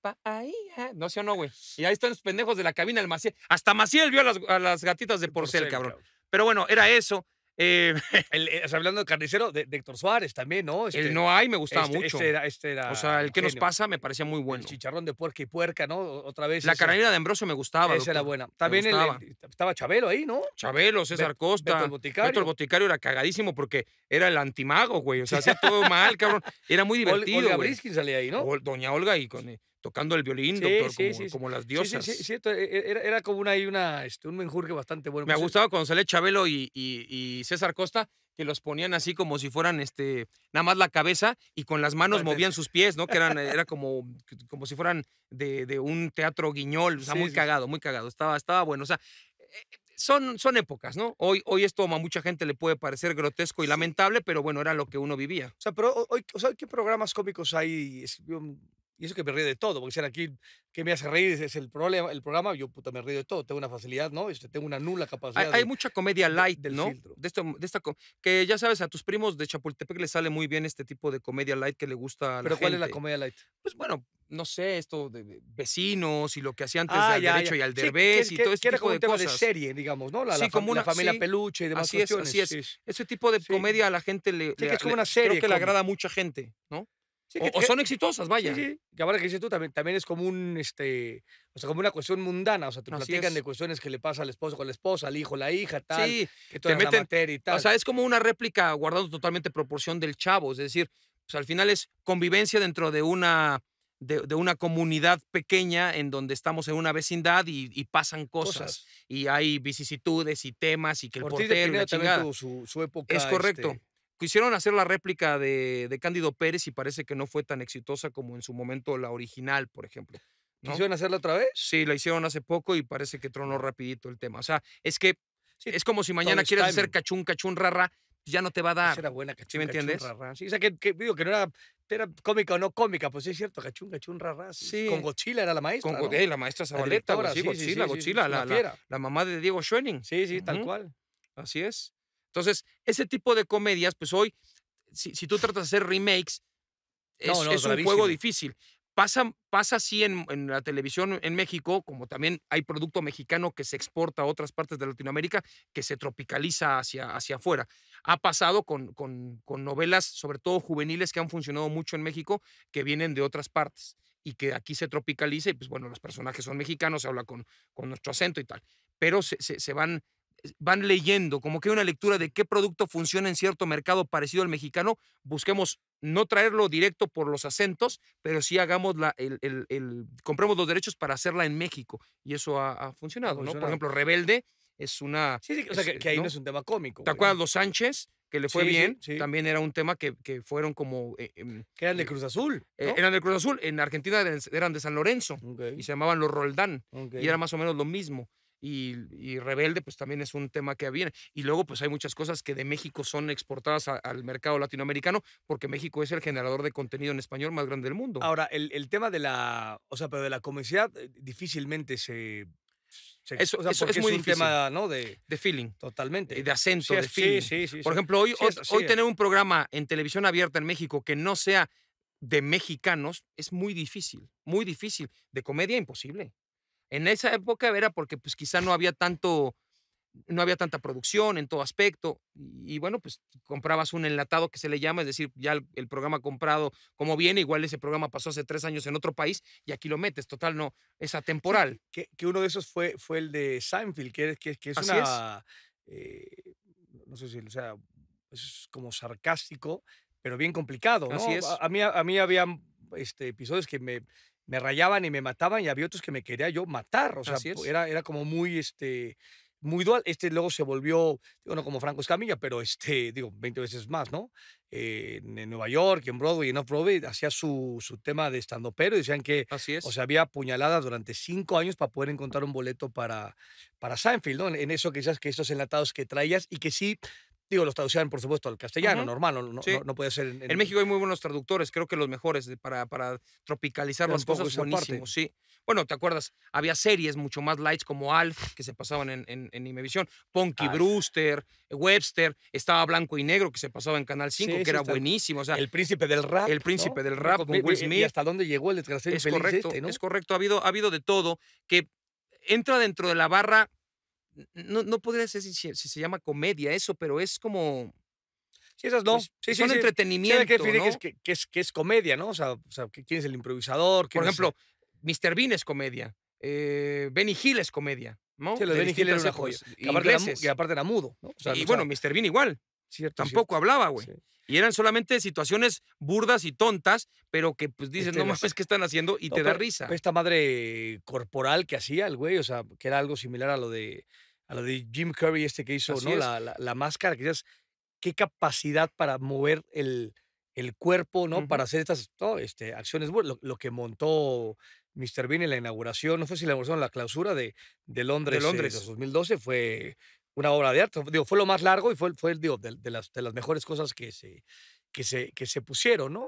pa, ahí. Ah, no, sé o no, güey. Y ahí están los pendejos de la cabina el Maciel. Hasta Maciel vio las, a las gatitas de porcel, cabrón. Pero bueno, era eso. Eh, eh, hablando de carnicero, de, Héctor Suárez también, ¿no? el este, no hay me gustaba este, mucho. Este, este o sea, el que nos pasa me parecía muy bueno. chicharrón de puerca y puerca, ¿no? Otra vez. La carrera de Ambrosio me gustaba. Esa era buena. También estaba Chabelo ahí, ¿no? Chabelo, César Costa. Beto Boticario. era cagadísimo porque era el antimago, güey. O sea, hacía todo mal, cabrón. Era muy divertido. Olga Briskin salía ahí, ¿no? Doña Olga y con e tocando el violín, doctor, como, las diosas. Sí, sí, cierto. E, e, era, como una, una, este, un menjurje bastante bueno. Me pues, ha eh gustado cuando salía Chabelo y, y, César Costa, que los ponían así como si fueran este, nada más la cabeza y con las manos movían sus pies, ¿no? Que eran, eh, era como, como si fueran de, un teatro guiñol. O sea, muy cagado, muy cagado. Estaba, estaba bueno. O sea, eh, son, son épocas, ¿no? Hoy, hoy esto a mucha gente le puede parecer grotesco y lamentable, pero bueno, era lo que uno vivía. O sea, pero hoy, o sea, ¿qué programas cómicos hay? Y eso que me río de todo, porque si aquí, ¿qué me hace reír? Es el, problema, el programa, yo puta, me río de todo. Tengo una facilidad, ¿no? Este, tengo una nula capacidad. Hay, mucha comedia light, ¿no? De, esto, de esta, que ya sabes, a tus primos de Chapultepec les sale muy bien este tipo de comedia light que le gusta a ¿Pero cuál es la comedia light? Pues bueno, no sé, esto de vecinos y lo que hacía antes de ah, ya, al y al derbez y todo ese tipo como de cosas. de serie, digamos, ¿no? La, sí, como una, familia peluche y demás así cuestiones. Es, así es. Ese tipo de comedia a la gente le, le, que es como una serie, creo que le agrada a mucha gente, ¿no? o, son exitosas, vaya. Sí, Que ahora que dices tú, también, también es como un, este, o sea, como una cuestión mundana. O sea, te platican de cuestiones que le pasa al esposo con la esposa, al hijo, la hija, tal. Sí, que te meten, la y tal. O sea, es como una réplica guardando totalmente proporción del chavo. Es decir, pues al final es convivencia dentro de una, de, una comunidad pequeña en donde estamos en una vecindad y, pasan cosas, Y hay vicisitudes y temas y que el portero... De su, época... Es correcto. Este, Quisieron hacer la réplica de, Cándido Pérez y parece que no fue tan exitosa como en su momento la original, por ejemplo. ¿Quisieron hacerla otra vez? Sí, la hicieron hace poco y parece que tronó rapidito el tema. O sea, es que es como si mañana quieras hacer cachún, cachun rara, pues ya no te va a pues dar. era buena, cachún, me cachún, entiendes? Sí, o sea, que, digo que no era, cómica o no cómica, pues sí es cierto, cachún, cachún, rara. Sí. Con gochila era la maestra, Con, gochila eh, la maestra Zabaleta, la sí, Godzilla, Godzilla, la, la, mamá de Diego Schoening. Sí, sí, tal cual. Así es. Entonces, ese tipo de comedias, pues hoy, si, tú tratas de hacer remakes, es, un juego difícil. Pasa, pasa así en, la televisión en México, como también hay producto mexicano que se exporta a otras partes de Latinoamérica, que se tropicaliza hacia, hacia afuera. Ha pasado con, con, novelas, sobre todo juveniles, que han funcionado mucho en México, que vienen de otras partes y que aquí se tropicaliza y pues bueno, los personajes son mexicanos, se habla con, con nuestro acento y tal, pero se, se van van leyendo, como que una lectura de qué producto funciona en cierto mercado parecido al mexicano, busquemos no traerlo directo por los acentos, pero sí hagamos la, el, el, compremos los derechos para hacerla en México. Y eso ha, funcionado, ¿no? Por ejemplo, Rebelde es una... Sí, sí, o sea, eh, que, ahí ¿no? es un tema cómico. ¿Te acuerdas los Sánchez? que le fue bien, también era un tema que, fueron como... Eh, em, que eran de eh, Cruz Azul. eran de Cruz Azul. En Argentina eran de San Lorenzo y se llamaban los Roldán. Y era más o menos lo mismo y, Rebelde, pues también es un tema que viene. Y luego, pues hay muchas cosas que de México son exportadas al mercado latinoamericano, porque México es el generador de contenido en español más grande del mundo. Ahora, el, el tema de la, o sea, pero de la comedia eh, difícilmente se... eso, es, un tema ¿no? de, de feeling. Eh, totalmente. De acento, sí, de feeling. Sí, sí, Por ejemplo, hoy, hoy tener un programa en televisión abierta en México que no sea de mexicanos es muy difícil, muy difícil. De comedia, imposible. En esa época era porque pues quizá no había tanto, no había tanta producción en todo aspecto. Y bueno, pues comprabas un enlatado que se le llama, es decir, ya el, programa comprado como viene, igual ese programa pasó hace tres años en otro país y aquí lo metes, total, no, es atemporal. que, uno de esos fue, fue el de Seinfeld, que, que, que es una... Eh, no sé si, o sea, es como sarcástico, pero bien complicado. ¿no? Así es. A, mí, a mí había este, episodios que me me rayaban y me mataban y había otros que me quería yo matar. O sea, Era, era como muy, este, muy dual. Este luego se volvió, digo, no como Franco Escamilla, pero este, digo, 20 veces más, ¿no? en Nueva York, en Broadway, en Off-Broadway, hacía su, su, tema de estando pero decían que, Así es. o sea, había puñaladas durante cinco años para poder encontrar un boleto para, para Seinfeld, ¿no? En, eso que quizás que esos enlatados que traías y que sí Digo, los traducían, por supuesto, al castellano, normal, no, no, puede ser. En, México hay muy buenos traductores, creo que los mejores para, para tropicalizar las cosas, buenísimo, sí. Bueno, ¿te acuerdas? Había series mucho más lights como Alf, que se pasaban en, en, Imevisión, Ponky ah, Brewster, eh, Webster, estaba Blanco y Negro, que se pasaba en Canal 5, que era buenísimo. O sea, el Príncipe del Rap. El Príncipe del Rap con Will Smith. ¿Y hasta dónde llegó el desgraciado Es este, correcto, es correcto. ha habido de todo que entra dentro de la barra no, podría decir si, se llama comedia eso, pero es como... Sí, esas no. Pues, pues, son entretenimiento. Que, ¿no? que, es, que, es, comedia, ¿no? O sea, ¿quién es el improvisador? Por eh? ejemplo, Mr. Bean es comedia. Eh, Benny Hill es comedia. ¿no? Sí, lo de Benny Hill era una joya. Y aparte, era, mudo. ¿no? y bueno, Mr. Bean igual. Tampoco hablaba, güey. Y eran solamente situaciones burdas y tontas, pero que pues dices, este, no mames, ¿qué están haciendo? Y te da risa. Esta madre corporal que hacía el güey, o sea, que era algo similar a lo de a lo de Jim Curry, este que hizo, ¿no? La, la, la, máscara, quizás qué capacidad para mover el, el cuerpo, ¿no? Para hacer estas este, acciones. lo, que montó Mr. Bean en la inauguración, no sé si la inauguración, la clausura de, de Londres. De Londres. 2012 eh, fue una obra de arte. Digo, fue lo más largo y fue, fue digo, de, de, las, de las mejores cosas que se, que se, que se pusieron, ¿no?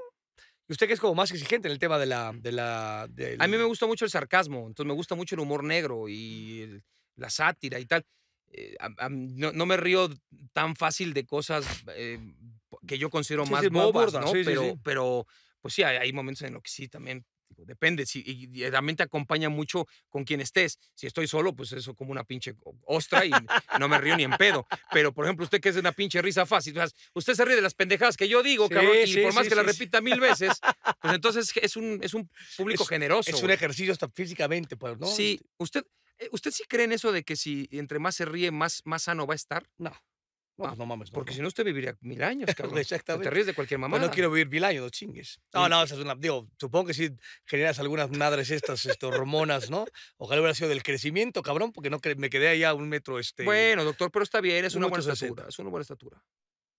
Y usted que es como más exigente en el tema de la... De la A mí me gusta mucho el sarcasmo, entonces me gusta mucho el humor negro y... El la sátira y tal. Eh, no, me río tan fácil de cosas eh, que yo considero más bobas, ¿no? pero, pero, pues sí, hay, momentos en los que sí también depende si, y, también te acompaña mucho con quien estés si estoy solo pues eso como una pinche ostra y no me río ni en pedo pero por ejemplo usted que es una pinche risa fácil usted se ríe de las pendejadas que yo digo cabrón, y por más que la repita mil veces pues entonces es un, es un público generoso es un ejercicio hasta físicamente pues, ¿no? sí este usted eh, ¿Usted sí cree en eso de que si entre más se ríe, más, más sano va a estar? No. No, no pues, mames. porque si no, usted viviría mil años, cabrón. Exactamente. Te ríes de cualquier mamá. Pues, no quiero vivir mil años, no chingues. No, no, es una. Digo, supongo que si generas algunas madres estas, estas hormonas, ¿no? Ojalá hubiera sido del crecimiento, cabrón, porque no me quedé allá un metro. este... Bueno, doctor, pero está bien, es una buena estatura. Es una buena estatura.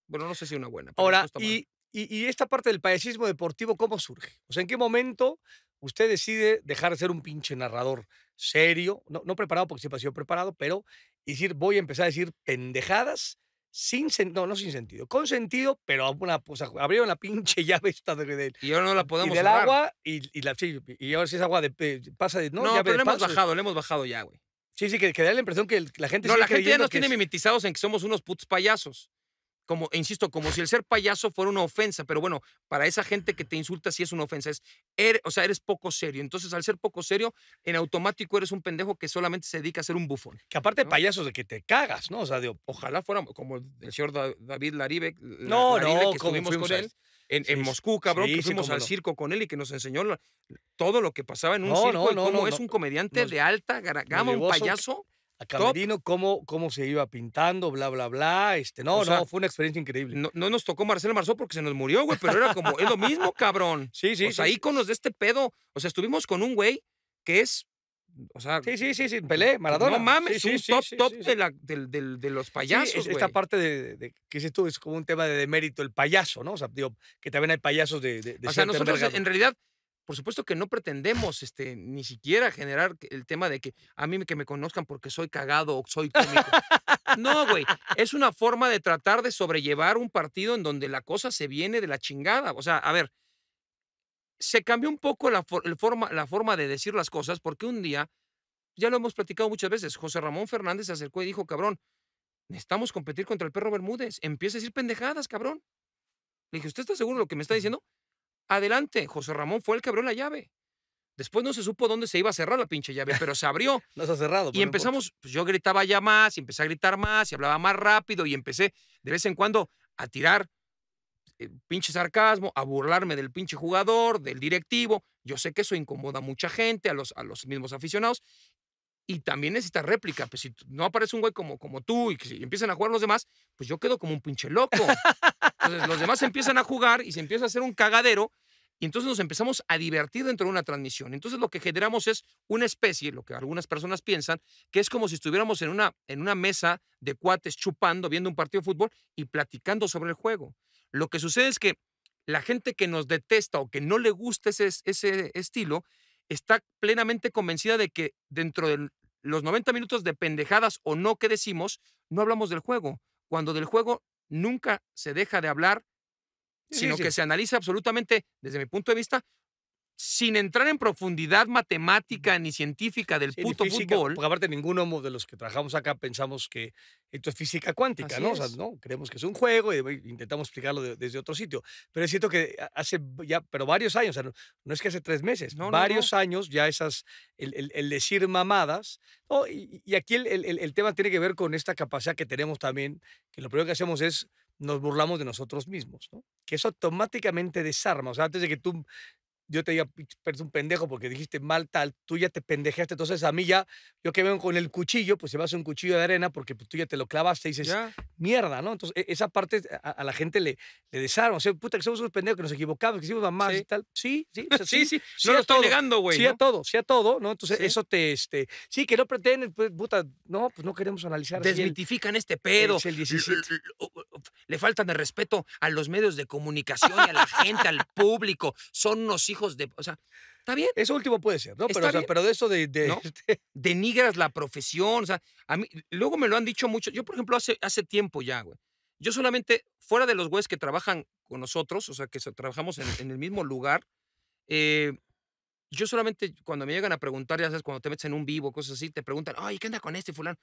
Bueno, no sé si una buena. Ahora, y, y, esta parte del payasismo deportivo, ¿cómo surge? O sea, ¿en qué momento usted decide dejar de ser un pinche narrador? serio, no, no preparado porque siempre ha sido preparado, pero decir, voy a empezar a decir pendejadas sin no, no sin sentido, con sentido, pero una, pues, abrieron la pinche llave esta de, de y ahora no la podemos y agua y, y la sí, y ahora si es agua de, pasa de no, pero le hemos bajado, le hemos bajado ya, güey. Sí, sí, que, que da la impresión que la gente No, la gente ya nos tiene mimetizados en que somos unos putos payasos como, insisto, como si el ser payaso fuera una ofensa, pero bueno, para esa gente que te insulta sí es una ofensa, es, eres, o sea, eres poco serio. Entonces, al ser poco serio, en automático eres un pendejo que solamente se dedica a ser un bufón. Que aparte payasos de que te cagas, ¿no? O sea, pues, ojalá fuera como el señor David Laribe, no, no, que estuvimos con él. En, en, Moscú, cabrón, que fuimos al circo con él y que nos enseñó todo lo que pasaba en un circo y cómo es un comediante de alta gama, un payaso a Camerino, cómo, se iba pintando, bla, bla, bla. Este, no, no, fue una experiencia increíble. No, nos tocó Marcelo Marzó porque se nos murió, güey, pero era como, es lo mismo, cabrón. Sí, sí. O sea, íconos de este pedo. O sea, estuvimos con un güey que es. O sea, sí, sí, sí, sí, Pelé, Maradona. No mames, es un top, top de, los e, payasos. esta parte de, que es tú es como un tema de mérito, el payaso, ¿no? O sea, digo, que también hay payasos de. o sea, nosotros en realidad por supuesto que no pretendemos este, ni siquiera generar el tema de que a mí que me conozcan porque soy cagado o soy cómico. No, güey. Es una forma de tratar de sobrellevar un partido en donde la cosa se viene de la chingada. O sea, a ver, se cambió un poco la, forma, la forma de decir las cosas porque un día, ya lo hemos platicado muchas veces, José Ramón Fernández se acercó y dijo, cabrón, necesitamos competir contra el perro Bermúdez. Empieza a decir pendejadas, cabrón. Le dije, ¿usted está seguro de lo que me está diciendo? adelante. José Ramón fue el que abrió la llave. Después no se supo dónde se iba a cerrar la pinche llave, pero se abrió. no se ha cerrado. Y pues, empezamos, pues, yo gritaba ya más, y empecé a gritar más, y hablaba más rápido, y empecé de vez en cuando a tirar eh, pinche sarcasmo, a burlarme del pinche jugador, del directivo. Yo sé que eso incomoda a mucha gente, a los, a los mismos aficionados, y también necesita réplica. Pues si no aparece un güey como, como tú y que si empiezan a jugar los demás, pues yo quedo como un pinche loco. Entonces los demás empiezan a jugar y se empieza a hacer un cagadero y entonces nos empezamos a divertir dentro de una transmisión. Entonces lo que generamos es una especie, lo que algunas personas piensan, que es como si estuviéramos en una, en una mesa de cuates chupando, viendo un partido de fútbol y platicando sobre el juego. Lo que sucede es que la gente que nos detesta o que no le gusta ese, ese estilo está plenamente convencida de que dentro de los 90 minutos de pendejadas o no que decimos, no hablamos del juego, cuando del juego nunca se deja de hablar sino que se analiza absolutamente, desde mi punto de vista, sin entrar en profundidad matemática ni científica del puto fútbol. Porque aparte ninguno de los que trabajamos acá pensamos que esto es física cuántica, ¿no? O ¿no? Creemos que es un juego y intentamos explicarlo desde otro sitio. Pero es cierto que hace ya, pero varios años, o sea, no, es que hace tres meses, no, varios años ya esas, el, decir mamadas. Y, y, aquí el, el tema tiene que ver con esta capacidad que tenemos también, que lo primero que hacemos es nos burlamos de nosotros mismos, ¿no? Que eso automáticamente desarma. O sea, antes de que tú yo te diga, eres un pendejo porque dijiste mal tal, tú ya te pendejeaste. Entonces a mí ya, yo que vengo con el cuchillo, pues se me hace un cuchillo de arena porque pues, tú ya te lo clavaste y dices, mierda, ¿no? Entonces e, esa parte a, la gente le, le desarma. O sea, puta, que somos unos pendejos que nos equivocamos, que hicimos mamás y tal. Sí, sí, sí, sí, sí, No lo estoy todo. güey. Sí a todo, sí a todo, ¿no? Entonces eso te, este, sí, que no pretenden, pues, puta, no, pues no queremos analizar. Desmitifican este pedo. Le faltan de respeto a los medios de comunicación y a la gente, al público. Son unos hijos de. O sea, está bien. Eso último puede ser, ¿no? Pero, pero de eso de. de... Este Denigras la profesión. O sea, a mí. Luego me lo han dicho mucho. Yo, por ejemplo, hace, hace tiempo ya, güey. Yo solamente, fuera de los güeyes que trabajan con nosotros, o sea, que trabajamos en, el mismo lugar, eh, yo solamente cuando me llegan a preguntar, ya sabes, cuando te metes en un vivo, cosas así, te preguntan, ay, ¿qué anda con este fulano?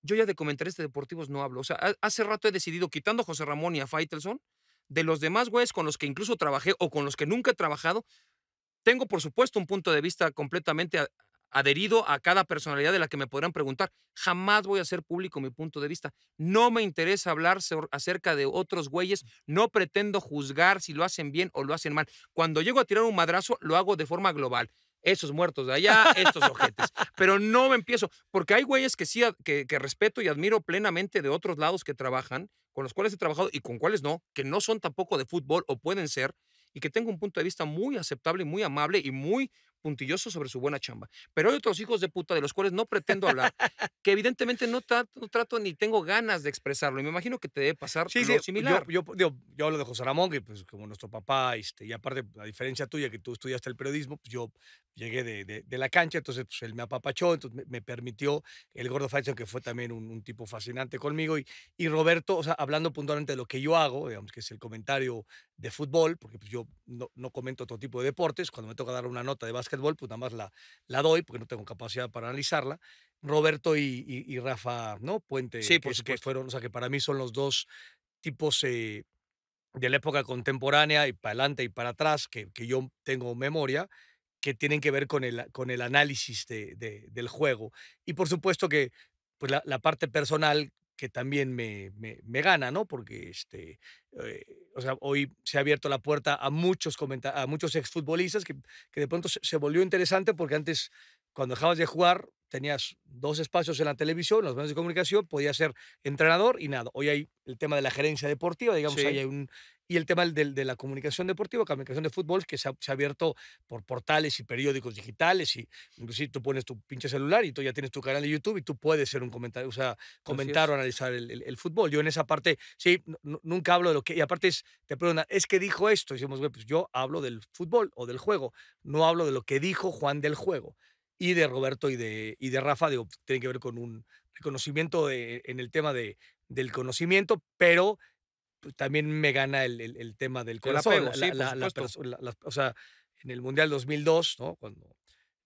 Yo ya de comentarios de deportivos no hablo. O sea, hace rato he decidido, quitando a José Ramón y a Faitelson, de los demás güeyes con los que incluso trabajé o con los que nunca he trabajado, tengo, por supuesto, un punto de vista completamente adherido a cada personalidad de la que me podrán preguntar. Jamás voy a hacer público mi punto de vista. No me interesa hablar acerca de otros güeyes. No pretendo juzgar si lo hacen bien o lo hacen mal. Cuando llego a tirar un madrazo, lo hago de forma global. Esos muertos de allá, estos ojetes. Pero no me empiezo, porque hay güeyes que sí, que, que respeto y admiro plenamente de otros lados que trabajan, con los cuales he trabajado y con cuales no, que no son tampoco de fútbol o pueden ser, y que tengo un punto de vista muy aceptable, muy amable y muy puntilloso sobre su buena chamba. Pero hay otros hijos de puta de los cuales no pretendo hablar, que evidentemente no trato, trato ni tengo ganas de expresarlo. Y me imagino que te debe pasar sí, similar. Yo, hablo de José Ramón, que pues como nuestro papá, este, y aparte, la diferencia tuya, que tú estudiaste el periodismo, pues yo llegué de, de, la cancha, entonces pues, él me apapachó, entonces me, permitió el Gordo Faison, que fue también un, tipo fascinante conmigo, y, y Roberto, o sea, hablando puntualmente de lo que yo hago, digamos que es el comentario de fútbol, porque pues, yo no, no, comento otro tipo de deportes, cuando me toca dar una nota de básquetbol, pues nada más la, la doy, porque no tengo capacidad para analizarla. Roberto y, y, Rafa, ¿no? Puente, sí, que, fueron, o sea, que para mí son los dos tipos... Eh, de la época contemporánea y para adelante y para atrás, que, que yo tengo memoria, que tienen que ver con el, con el análisis del juego. Y por supuesto que pues la, parte personal que también me, me, gana, ¿no? Porque este, eh, o sea, hoy se ha abierto la puerta a muchos, a muchos exfutbolistas que, que de pronto se, se, volvió interesante porque antes, cuando dejabas de jugar, tenías dos espacios en la televisión, los medios de comunicación, podías ser entrenador y nada. Hoy hay el tema de la gerencia deportiva, digamos, hay un, y el tema de, de, la comunicación deportiva, comunicación de fútbol, que se ha, abierto por portales y periódicos digitales, y inclusive tú pones tu pinche celular y tú ya tienes tu canal de YouTube y tú puedes ser un comentario, o sea, comentar o analizar el, el, fútbol. Yo en esa parte, sí, nunca hablo de lo que, y aparte te preguntan, es que dijo esto, y pues yo hablo del fútbol o del juego, no hablo de lo que dijo Juan del juego y de Roberto y de, y de Rafa, digo, tiene que ver con un reconocimiento en el tema de, del conocimiento, pero pues, también me gana el, el, tema del corazón. la, sí, o sea, en el Mundial 2002, ¿no? cuando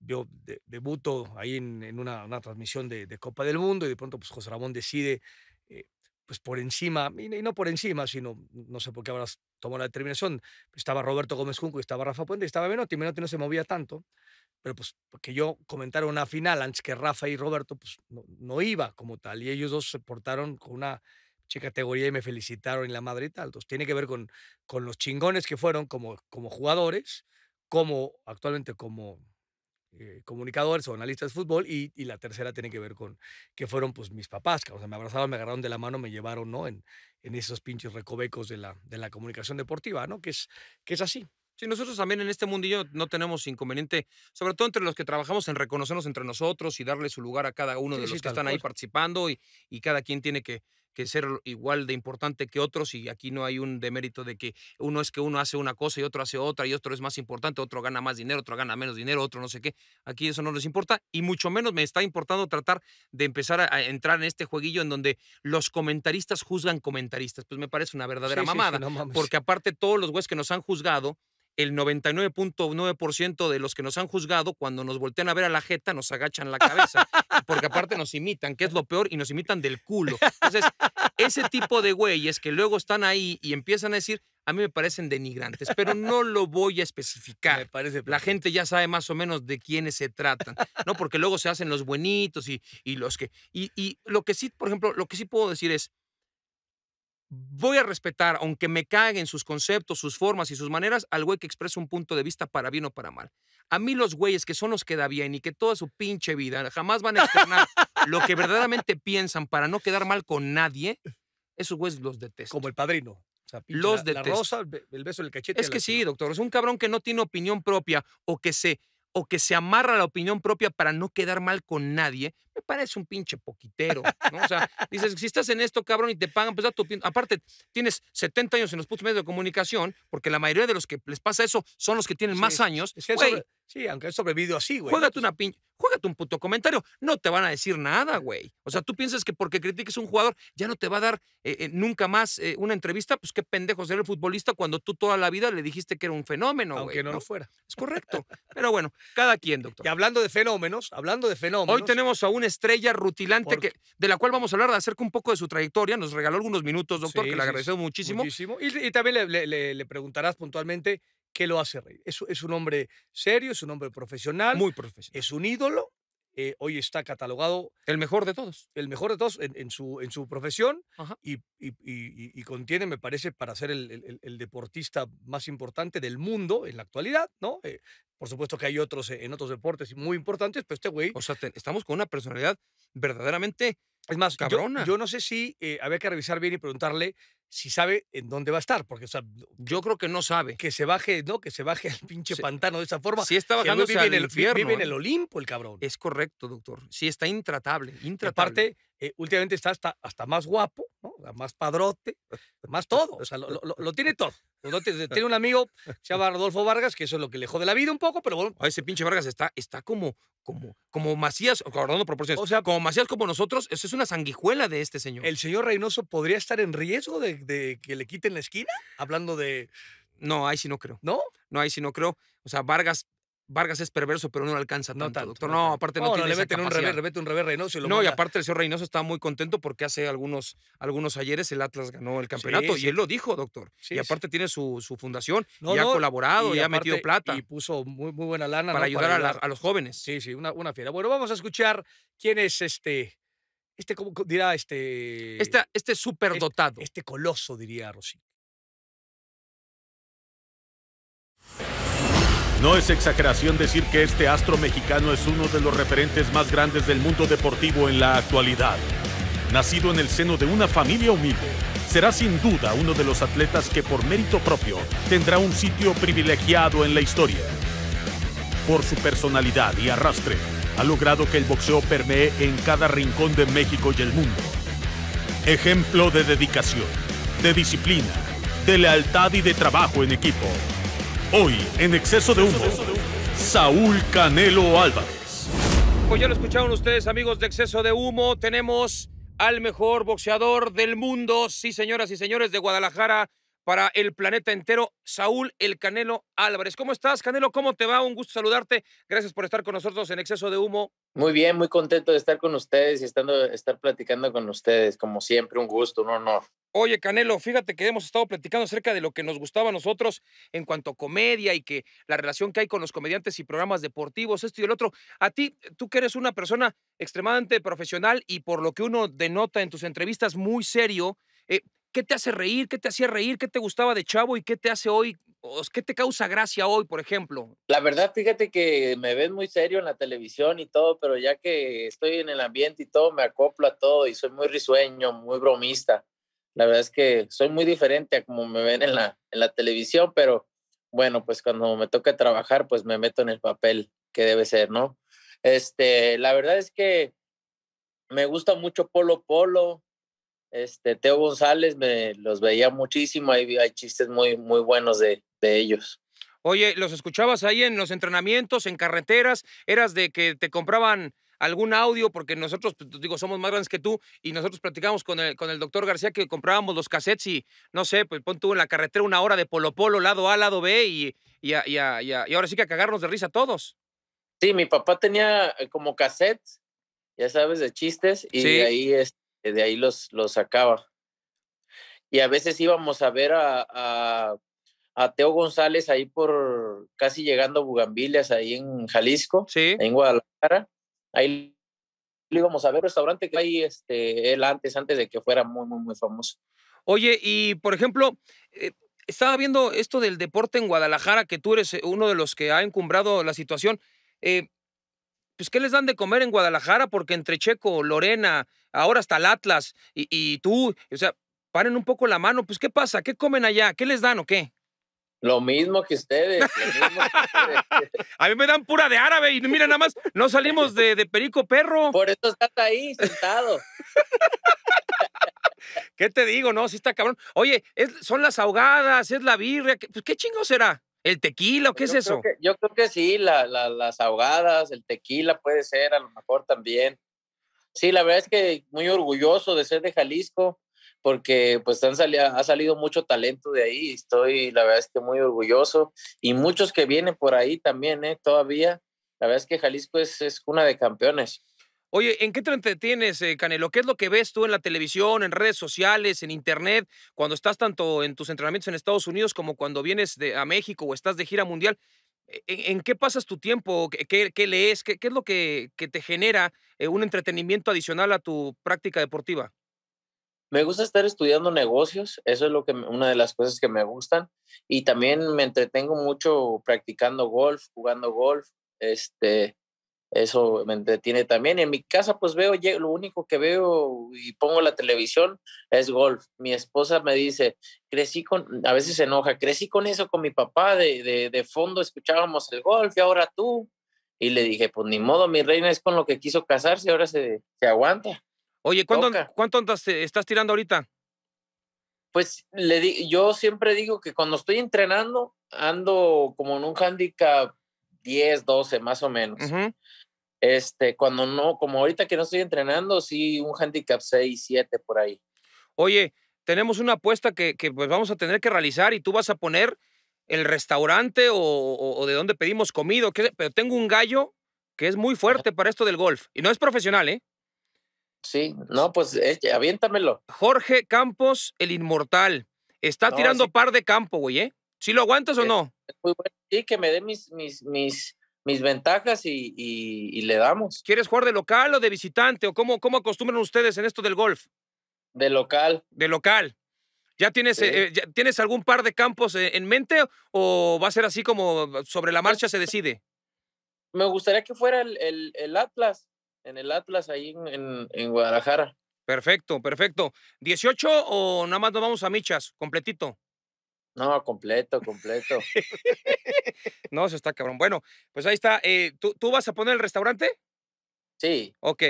yo debuto ahí en, en una, transmisión de, Copa del Mundo y de pronto pues José Ramón decide, eh, pues por encima, y, no por encima, sino no sé por qué ahora tomó la determinación, estaba Roberto Gómez Junco y estaba Rafa Puente y estaba Menotti, Menotti no se movía tanto pero pues que yo comentara una final antes que Rafa y Roberto, pues no, iba como tal. Y ellos dos se portaron con una categoría y me felicitaron en la madre y tal. Entonces tiene que ver con, con los chingones que fueron como, como jugadores, como actualmente como eh, comunicadores o analistas de fútbol y, la tercera tiene que ver con que fueron pues mis papás, que me abrazaban, me agarraron de la mano, me llevaron ¿no? en, en esos pinches recovecos de la, de la comunicación deportiva, ¿no? que, es, que es así. Sí, nosotros también en este mundillo no tenemos inconveniente, sobre todo entre los que trabajamos en reconocernos entre nosotros y darle su lugar a cada uno de los que están ahí participando y, y, cada quien tiene que, que, ser igual de importante que otros y aquí no hay un demérito de que uno es que uno hace una cosa y otro hace otra y otro es más importante, otro gana más dinero, otro gana menos dinero, otro no sé qué. Aquí eso no les importa y mucho menos me está importando tratar de empezar a, entrar en este jueguillo en donde los comentaristas juzgan comentaristas. Pues me parece una verdadera mamada, porque aparte todos los güeyes que nos han juzgado, el 99.9% de los que nos han juzgado, cuando nos voltean a ver a la jeta, nos agachan la cabeza. Porque aparte nos imitan, que es lo peor, y nos imitan del culo. Entonces, ese tipo de güeyes que luego están ahí y empiezan a decir, a mí me parecen denigrantes, pero no lo voy a especificar. Me parece la gente ya sabe más o menos de quiénes se tratan, ¿no? Porque luego se hacen los buenitos y, y los que. y lo que sí, por ejemplo, lo que sí puedo decir es, voy a respetar, aunque me caguen sus conceptos, sus formas y sus maneras, al güey que expresa un punto de vista para bien o para mal. A mí los güeyes que son los que da bien y que toda su pinche vida jamás van a externar lo que verdaderamente piensan para no quedar mal con nadie, esos güeyes los detesto. Como el padrino. los detesto. La rosa, el beso cachete. Es que sí, doctor. Es un cabrón que no tiene opinión propia o que se o que se amarra la opinión propia para no quedar mal con nadie, me parece un pinche poquitero, ¿no? O sea, dices, si estás en esto, cabrón, y te pagan, pues tu Aparte, tienes 70 años en los putos medios de comunicación, porque la mayoría de los que les pasa eso son los que tienen más años. Es que güey, sí, aunque he sobrevivido así, güey. Juégate una pinche, juégate un puto comentario. No te van a decir nada, güey. O sea, tú piensas que porque critiques a un jugador ya no te va a dar eh, eh, nunca más eh, una entrevista, pues qué pendejo ser el futbolista cuando tú toda la vida le dijiste que era un fenómeno, Aunque güey, no, no lo fuera. Es correcto. Pero bueno, cada quien, doctor. Y hablando de fenómenos, hablando de fenómenos. Hoy tenemos a un estrella rutilante que, de la cual vamos a hablar acerca un poco de su trayectoria. Nos regaló algunos minutos, doctor, que le agradecemos muchísimo. Y, también le, preguntarás puntualmente qué lo hace reír. Es, es un hombre serio, es un hombre profesional. Muy profesional. Es un ídolo eh, hoy está catalogado. El mejor de todos. El mejor de todos en, su, en su profesión y, contiene, me parece, para ser el, deportista más importante del mundo en la actualidad, ¿no? Eh, por supuesto que hay otros en otros deportes muy importantes, pero este güey. O sea, estamos con una personalidad verdaderamente. Es más, cabrona. Yo, no sé si eh, había que revisar bien y preguntarle si sabe en dónde va a estar, porque o sea, yo creo que no sabe. Que se baje, no, que se baje al pinche pantano de esa forma. Sí está bajando vive, en el, el ¿eh? Olimpo el cabrón. Es correcto, doctor. Sí está intratable, intratable. Aparte, eh, últimamente está hasta, hasta más guapo, más padrote, más todo, o sea, lo tiene todo tiene un amigo, se llama Rodolfo Vargas, que eso es lo que le jode la vida un poco, pero bueno. Ese pinche Vargas está, está como, como, como Macías, guardando proporciones. O sea, como Macías como nosotros, eso es una sanguijuela de este señor. ¿El señor Reynoso podría estar en riesgo de, de que le quiten la esquina? Hablando de. No, ahí sí no creo. ¿No? No, ahí sí no creo. O sea, Vargas Vargas es perverso, pero no lo alcanza tanto, doctor. No, aparte oh, no, tiene le un revés, le un revés Reynoso y lo No, y aparte el señor Reynoso está muy contento porque hace algunos, algunos ayeres el Atlas ganó el campeonato y él lo dijo, doctor. y aparte tiene su, fundación y ha colaborado y, ha metido plata. Y puso muy, muy buena lana. Para ayudar, A, los jóvenes. Sí, sí, una, una fiera. Bueno, vamos a escuchar quién es este, este, ¿cómo dirá? Este, este, este superdotado. Este, este coloso, diría Rosy. No es exageración decir que este astro mexicano es uno de los referentes más grandes del mundo deportivo en la actualidad. Nacido en el seno de una familia humilde, será sin duda uno de los atletas que por mérito propio tendrá un sitio privilegiado en la historia. Por su personalidad y arrastre, ha logrado que el boxeo permee en cada rincón de México y el mundo. Ejemplo de dedicación, de disciplina, de lealtad y de trabajo en equipo Hoy, en exceso de humo, Saúl Canelo Álvarez. Pues ya lo escucharon ustedes, amigos de exceso de humo. Tenemos al mejor boxeador del mundo, sí, señoras y señores de Guadalajara para el planeta entero, Saúl El Canelo Álvarez. ¿Cómo estás, Canelo? ¿Cómo te va? Un gusto saludarte. Gracias por estar con nosotros en Exceso de Humo. Muy bien, muy contento de estar con ustedes y estando, estar platicando con ustedes. Como siempre, un gusto, un honor. Oye, Canelo, fíjate que hemos estado platicando acerca de lo que nos gustaba a nosotros en cuanto a comedia y que la relación que hay con los comediantes y programas deportivos, esto y el otro. A ti, tú que eres una persona extremadamente profesional y por lo que uno denota en tus entrevistas muy serio, eh, ¿Qué te hace reír? ¿Qué te hacía reír? ¿Qué te gustaba de chavo? ¿Y qué te hace hoy? ¿Qué te causa gracia hoy, por ejemplo? La verdad, fíjate que me ven muy serio en la televisión y todo, pero ya que estoy en el ambiente y todo, me acoplo a todo y soy muy risueño, muy bromista. La verdad es que soy muy diferente a como me ven en la, en la televisión, pero bueno, pues cuando me toca trabajar, pues me meto en el papel que debe ser, ¿no? Este, la verdad es que me gusta mucho Polo Polo, este, Teo González, me los veía muchísimo, hay, hay chistes muy, muy buenos de, de ellos. Oye, ¿los escuchabas ahí en los entrenamientos, en carreteras? ¿Eras de que te compraban algún audio, porque nosotros, pues, digo, somos más grandes que tú y nosotros platicamos con el, con el doctor García que comprábamos los cassettes y, no sé, pues pon tú en la carretera una hora de Polo Polo, lado A, lado B y, y, y, y, ahora sí que a cagarnos de risa todos. Sí, mi papá tenía eh, como cassettes, ya sabes, de chistes y ahí es este, de ahí los, los sacaba. Y a veces íbamos a ver a, a, Teo González ahí por casi llegando a Bugambilias, ahí en Jalisco, sí. en Guadalajara. Ahí íbamos a ver, restaurante que ahí este, él antes, antes de que fuera muy, muy, muy famoso. Oye, y por ejemplo, eh, estaba viendo esto del deporte en Guadalajara, que tú eres eh, uno de los que ha encumbrado la situación. Eh, pues, ¿qué les dan de comer en Guadalajara? Porque entre Checo, Lorena, ahora hasta el Atlas y, tú, o sea, paren un poco la mano, pues, ¿qué pasa? ¿Qué comen allá? ¿Qué les dan o qué? Lo mismo que ustedes. a mí me dan pura de árabe y mira nada más, no salimos de, perico perro. Por eso estás ahí, sentado. ¿Qué te digo? No, si está cabrón. Oye, son las ahogadas, es la birria. pues, ¿qué chingo será? ¿El tequila o qué es eso? yo creo que sí, las ahogadas, el tequila puede ser, a lo mejor también. Sí, la verdad es que muy orgulloso de ser de Jalisco, porque pues han ha salido mucho talento de ahí. Estoy, la verdad es que muy orgulloso. Y muchos que vienen por ahí también, ¿eh? Todavía. La verdad es que Jalisco es, es cuna de campeones. Oye, ¿en qué te entretienes, eh, Canelo? ¿Qué es lo que ves tú en la televisión, en redes sociales, en internet, cuando estás tanto en tus entrenamientos en Estados Unidos como cuando vienes de, a México o estás de gira mundial? ¿E, e, ¿En, qué pasas tu tiempo? ¿Qué, lees? ¿Qué, es lo que, te genera eh, un entretenimiento adicional a tu práctica deportiva? Me gusta estar estudiando negocios, eso es lo que una de las cosas que me gustan y también me entretengo mucho practicando golf, jugando golf, este eso me entretiene también. En mi casa, pues veo, lo único que veo y pongo la televisión es golf. Mi esposa me dice, crecí con, a veces se enoja, crecí con eso con mi papá, de, fondo escuchábamos el golf y ahora tú. Y le dije, pues ni modo, mi reina es con lo que quiso casarse, ahora se, aguanta. Oye, ¿cuánto, ¿cuánto andas, eh, estás tirando ahorita? Pues le di, yo siempre digo que cuando estoy entrenando, ando como en un handicap 10, 12 más o menos. Este, cuando no, como ahorita que no estoy entrenando, sí, un handicap 6, 7 por ahí. Oye, tenemos una apuesta que, que pues, vamos a tener que realizar y tú vas a poner el restaurante o, o, de dónde pedimos comido, pero tengo un gallo que es muy fuerte para esto del golf y no es profesional, ¿eh? Sí, no, pues aviéntamelo. Jorge Campos, el inmortal. Está tirando par de campo, güey, ¿eh? ¿Sí lo aguantas o no? Sí, que me dé mis, mis, mis, mis ventajas y, le damos. ¿Quieres jugar de local o de visitante? ¿O cómo, acostumbran ustedes en esto del golf? De local. De local. ¿Ya tienes, eh, tienes algún par de campos eh, en mente o va a ser así como sobre la marcha se decide? Me gustaría que fuera el, Atlas, en el Atlas ahí en, en, Guadalajara. Perfecto, perfecto. ¿18 o nada más nos vamos a Michas, completito? No, completo, completo. no, eso está cabrón. Bueno, pues ahí está. Eh, ¿tú, vas a poner el restaurante? Sí. Ok.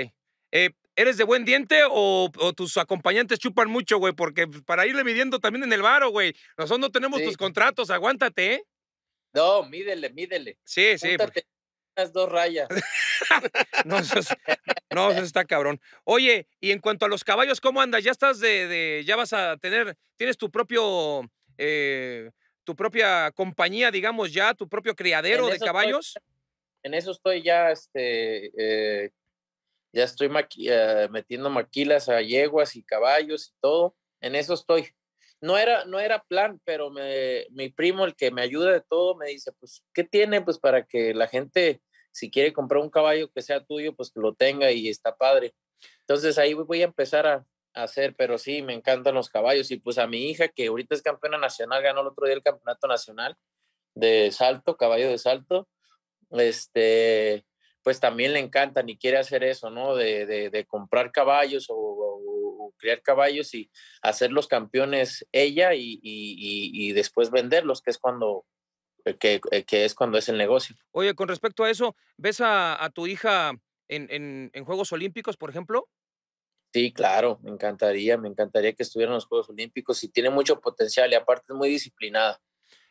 Eh, ¿Eres de buen diente o, tus acompañantes chupan mucho, güey? Porque pues, para irle midiendo también en el baro, güey. Nosotros no tenemos tus contratos, aguántate, ¿eh? No, mídele, mídele. Sí, sí. Porque... Las dos rayas. no, eso está cabrón. Oye, y en cuanto a los caballos, ¿cómo andas? ¿Ya estás de, ya vas a tener, tienes tu propio eh, tu propia compañía, digamos ya, tu propio criadero de caballos? en eso estoy ya, este, eh, ya estoy eh, metiendo maquilas a yeguas y caballos y todo. En eso estoy. No era, no era plan, pero mi primo, el que me ayuda de todo, me dice, pues, ¿qué tiene? Pues para que la gente, si quiere comprar un caballo que sea tuyo, pues que lo tenga y está padre. Entonces ahí voy a empezar a, hacer, pero sí, me encantan los caballos. Y pues a mi hija, que ahorita es campeona nacional, ganó el otro día el campeonato nacional de salto, caballo de salto, este, pues también le encantan y quiere hacer eso, ¿no? De, de, comprar caballos o, criar caballos y hacerlos campeones ella y, después venderlos, que es cuando eh, eh, que, es cuando es el negocio. Oye, con respecto a eso, ¿ves a, tu hija en, en Juegos Olímpicos, por ejemplo? Sí, claro, me encantaría, me encantaría que estuvieran los Juegos Olímpicos y tiene mucho potencial y aparte es muy disciplinada,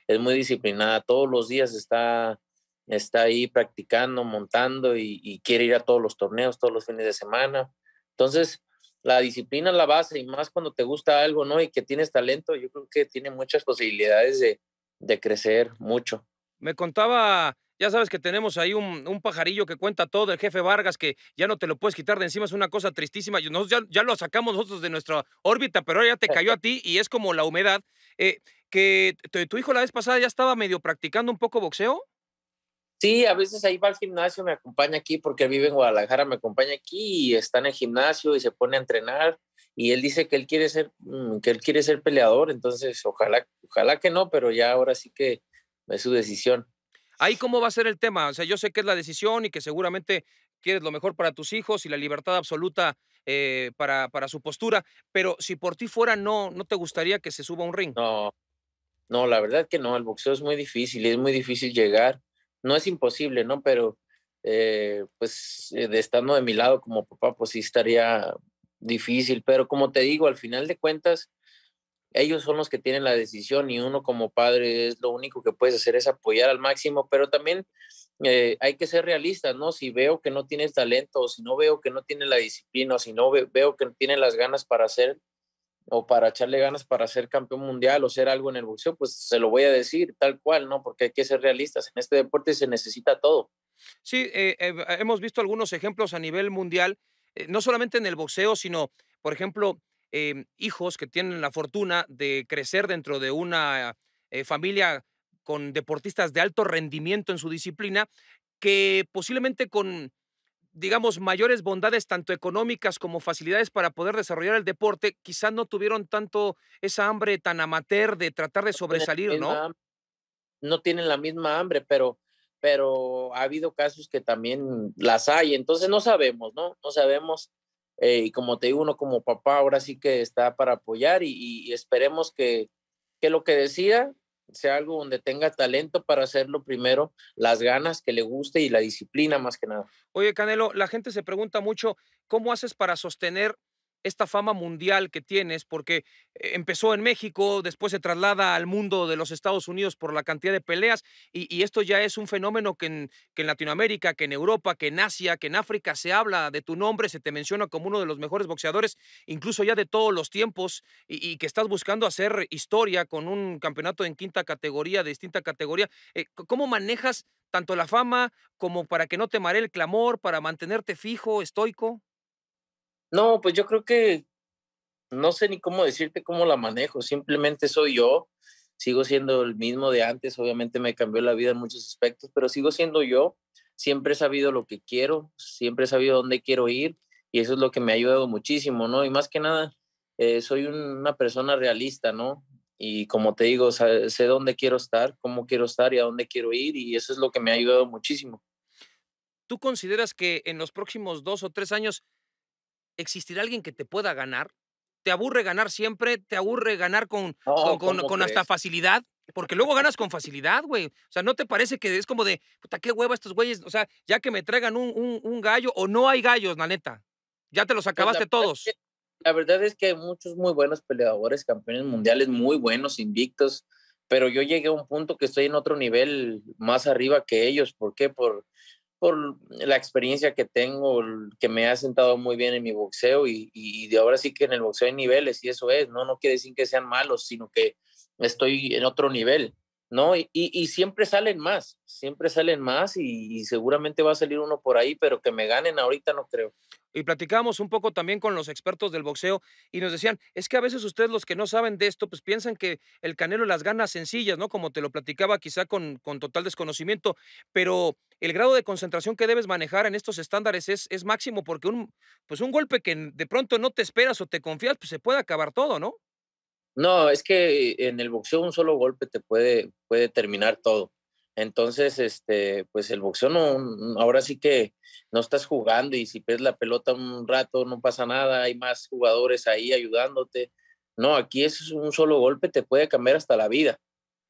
es muy disciplinada, todos los días está, está ahí practicando, montando y, quiere ir a todos los torneos, todos los fines de semana. Entonces, la disciplina es la base y más cuando te gusta algo, ¿no? Y que tienes talento, yo creo que tiene muchas posibilidades de, de crecer mucho. Me contaba ya sabes que tenemos ahí un, pajarillo que cuenta todo, el jefe Vargas, que ya no te lo puedes quitar de encima, es una cosa tristísima. nosotros ya, lo sacamos nosotros de nuestra órbita, pero ahora ya te cayó a ti y es como la humedad. Eh, que tu hijo la vez pasada ya estaba medio practicando un poco boxeo. Sí, a veces ahí va al gimnasio, me acompaña aquí porque vive en Guadalajara, me acompaña aquí y está en el gimnasio y se pone a entrenar y él dice que él quiere ser mm, que él quiere ser peleador, entonces ojalá ojalá que no, pero ya ahora sí que es su decisión. Ahí cómo va a ser el tema. O sea, yo sé que es la decisión y que seguramente quieres lo mejor para tus hijos y la libertad absoluta eh, para, para, su postura, pero si por ti fuera, no, ¿no te gustaría que se suba un ring? No, no, la verdad que no, el boxeo es muy difícil, y es muy difícil llegar, no es imposible, ¿no? Pero eh, pues eh, de estando de mi lado como papá, pues sí estaría difícil, pero como te digo, al final de cuentas, ellos son los que tienen la decisión y uno como padre es lo único que puedes hacer es apoyar al máximo, pero también eh, hay que ser realistas, ¿no? Si veo que no tienes talento, si no veo que no tiene la disciplina, si no veo que no tienes las ganas para hacer o para echarle ganas para ser campeón mundial o ser algo en el boxeo, pues se lo voy a decir tal cual, ¿no? Porque hay que ser realistas. En este deporte se necesita todo. Sí, eh, eh, hemos visto algunos ejemplos a nivel mundial, no solamente en el boxeo, sino, por ejemplo, Em, hijos que tienen la fortuna de crecer dentro de una eh, familia con deportistas de alto rendimiento en su disciplina, que posiblemente con, digamos, mayores bondades tanto económicas como facilidades para poder desarrollar el deporte, quizás no tuvieron tanto esa hambre tan amateur de tratar de sobresalir, ¿no? No tienen la misma hambre, pero pero ha habido casos que también las hay, entonces no sabemos, ¿no? No sabemos eh, y como te digo, uno como papá ahora sí que está para apoyar y, esperemos que, que, lo que decida sea algo donde tenga talento para hacerlo primero, las ganas que le guste y la disciplina más que nada. Oye, Canelo, la gente se pregunta mucho, ¿cómo haces para sostener esta fama mundial que tienes, porque eh, empezó en México, después se traslada al mundo de los Estados Unidos por la cantidad de peleas, y, esto ya es un fenómeno que en, Latinoamérica, que en Europa, que en Asia, que en África se habla de tu nombre, se te menciona como uno de los mejores boxeadores, incluso ya de todos los tiempos, y, que estás buscando hacer historia con un campeonato en quinta categoría, de distinta categoría. Eh, ¿Cómo manejas tanto la fama como para que no te maree el clamor, para mantenerte fijo, estoico? No, pues yo creo que no sé ni cómo decirte cómo la manejo, simplemente soy yo, sigo siendo el mismo de antes, obviamente me cambió la vida en muchos aspectos, pero sigo siendo yo, siempre he sabido lo que quiero, siempre he sabido dónde quiero ir y eso es lo que me ha ayudado muchísimo, ¿no? Y más que nada, eh, soy una persona realista, ¿no? Y como te digo, sé dónde quiero estar, cómo quiero estar y a dónde quiero ir y eso es lo que me ha ayudado muchísimo. ¿Tú consideras que en los próximos dos o tres años existirá alguien que te pueda ganar. ¿Te aburre ganar siempre? ¿Te aburre ganar con, oh, con, hasta facilidad? Porque luego ganas con facilidad, güey. O sea, ¿no te parece que es como de, puta, qué hueva estos güeyes? O sea, ya que me traigan un, un, gallo o no hay gallos, la neta. Ya te los acabaste todos. la verdad es que hay muchos muy buenos peleadores, campeones mundiales, muy buenos, invictos. Pero yo llegué a un punto que estoy en otro nivel más arriba que ellos. ¿Por qué? Por, por la experiencia que tengo, que me ha sentado muy bien en mi boxeo y, de ahora sí que en el boxeo hay niveles y eso es, ¿no? No quiere decir que sean malos, sino que estoy en otro nivel, ¿no? Y, y, y siempre salen más, siempre salen más y, seguramente va a salir uno por ahí, pero que me ganen ahorita no creo y platicábamos un poco también con los expertos del boxeo y nos decían, es que a veces ustedes los que no saben de esto, pues piensan que el Canelo las gana sencillas, ¿no? Como te lo platicaba quizá con, con total desconocimiento, pero el grado de concentración que debes manejar en estos estándares es, es máximo porque un, pues un golpe que de pronto no te esperas o te confías, pues se puede acabar todo, ¿no? No, es que eh, en el boxeo un solo golpe te puede, puede terminar todo. Entonces, este, pues el boxeo no, mm, ahora sí que no estás jugando y si pierdes la pelota un rato no pasa nada, hay más jugadores ahí ayudándote. No, aquí es un solo golpe, te puede cambiar hasta la vida,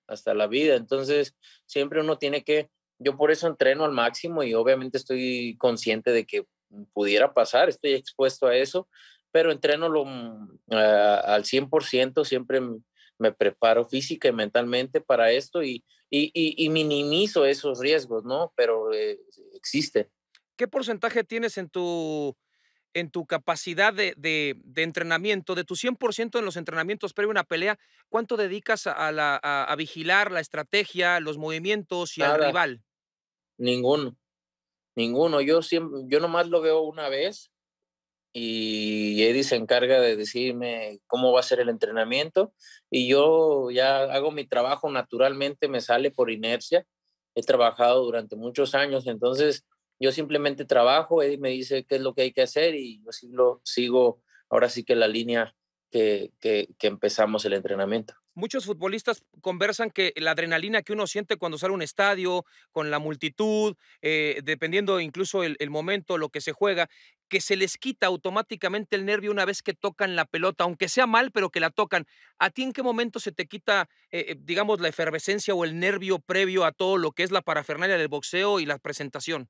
hasta la vida. Entonces, siempre uno tiene que, yo por eso entreno al máximo y obviamente estoy consciente de que pudiera pasar, estoy expuesto a eso, pero entreno lo, mm, al 100%, siempre me preparo física y mentalmente para esto y, y, y, minimizo esos riesgos, ¿no? Pero eh, existe. ¿Qué porcentaje tienes en tu, en tu capacidad de, de, entrenamiento, de tu 100% en los entrenamientos previo a una pelea? ¿Cuánto dedicas a, a, vigilar la estrategia, los movimientos y al rival? Ninguno, ninguno. Yo, siempre, yo nomás lo veo una vez y Eddie se encarga de decirme cómo va a ser el entrenamiento y yo ya hago mi trabajo naturalmente, me sale por inercia. He trabajado durante muchos años, entonces yo simplemente trabajo, Eddie me dice qué es lo que hay que hacer y yo sigo, sigo ahora sí que la línea que, empezamos el entrenamiento. Muchos futbolistas conversan que la adrenalina que uno siente cuando sale a un estadio, con la multitud, eh, dependiendo incluso el, el, momento, lo que se juega, que se les quita automáticamente el nervio una vez que tocan la pelota, aunque sea mal, pero que la tocan. ¿A ti en qué momento se te quita, eh, eh, digamos, la efervescencia o el nervio previo a todo lo que es la parafernalia del boxeo y la presentación?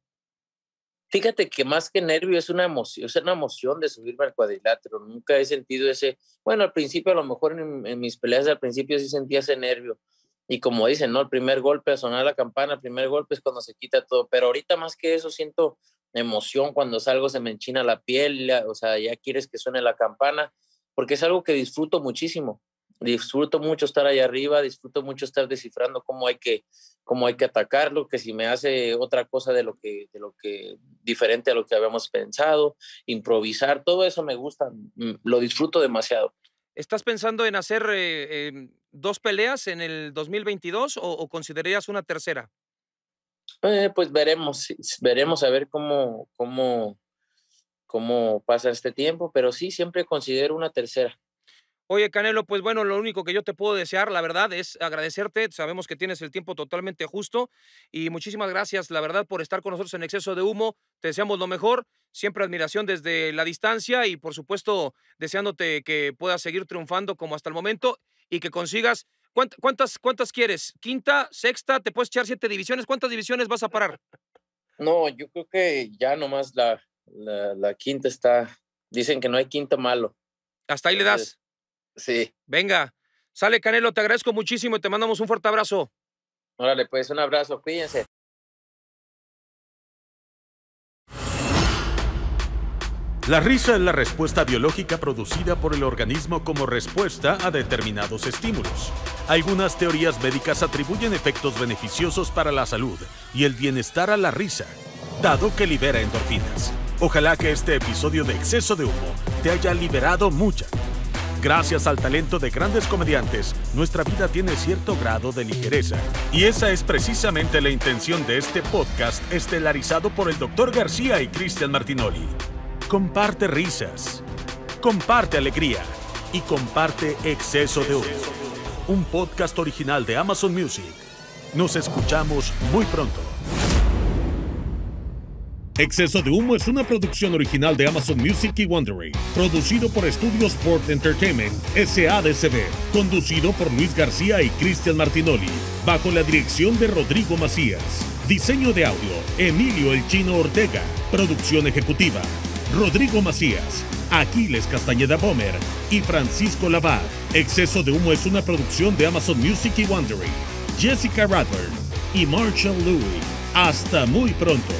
Fíjate que más que nervio es una emoción, es una emoción de subirme al cuadrilátero. Nunca he sentido ese, bueno, al principio a lo mejor en, mis peleas al principio sí sentía ese nervio, y como dicen, ¿no? El primer golpe a sonar la campana, el primer golpe es cuando se quita todo, pero ahorita más que eso siento emoción cuando salgo, se me enchina la piel, o sea, ya quieres que suene la campana, porque es algo que disfruto muchísimo. Disfruto mucho estar allá arriba, disfruto mucho estar descifrando cómo hay que, cómo hay que atacarlo, que si me hace otra cosa de lo que, de lo que, diferente a lo que habíamos pensado, improvisar, todo eso me gusta, mm, lo disfruto demasiado. ¿Estás pensando en hacer eh, em, dos peleas en el 2022 o, o considerarías una tercera? Eh, pues veremos, veremos a ver cómo, cómo, cómo pasa este tiempo, pero sí, siempre considero una tercera. Oye, Canelo, pues bueno, lo único que yo te puedo desear, la verdad, es agradecerte. Sabemos que tienes el tiempo totalmente justo y muchísimas gracias, la verdad, por estar con nosotros en exceso de humo. Te deseamos lo mejor, siempre admiración desde la distancia y por supuesto deseándote que puedas seguir triunfando como hasta el momento y que consigas ¿Cuántas, ¿Cuántas quieres? ¿Quinta, sexta? ¿Te puedes echar siete divisiones? ¿Cuántas divisiones vas a parar? No, yo creo que ya nomás la, la, quinta está. Dicen que no hay quinta malo. ¿Hasta ahí le das? Sí. Venga, sale Canelo, te agradezco muchísimo y te mandamos un fuerte abrazo. Órale, pues un abrazo, cuídense. La risa es la respuesta biológica producida por el organismo como respuesta a determinados estímulos. Algunas teorías médicas atribuyen efectos beneficiosos para la salud y el bienestar a la risa, dado que libera endorfinas. Ojalá que este episodio de exceso de humo te haya liberado mucha. Gracias al talento de grandes comediantes, nuestra vida tiene cierto grado de ligereza. Y esa es precisamente la intención de este podcast estelarizado por el Dr. García y Cristian Martinoli comparte risas, comparte alegría y comparte exceso de Humo Un podcast original de Amazon Music. Nos escuchamos muy pronto. Exceso de Humo es una producción original de Amazon Music y Wondering, producido por Studio Sport Entertainment, SADCB, conducido por Luis García y Cristian Martinoli, bajo la dirección de Rodrigo Macías. Diseño de audio, Emilio El Chino Ortega. Producción ejecutiva, Rodrigo Macías, Aquiles Castañeda Bomer y Francisco Lavar. Exceso de Humo es una producción de Amazon Music y Wandering, Jessica Radford y Marshall Louis. Hasta muy pronto.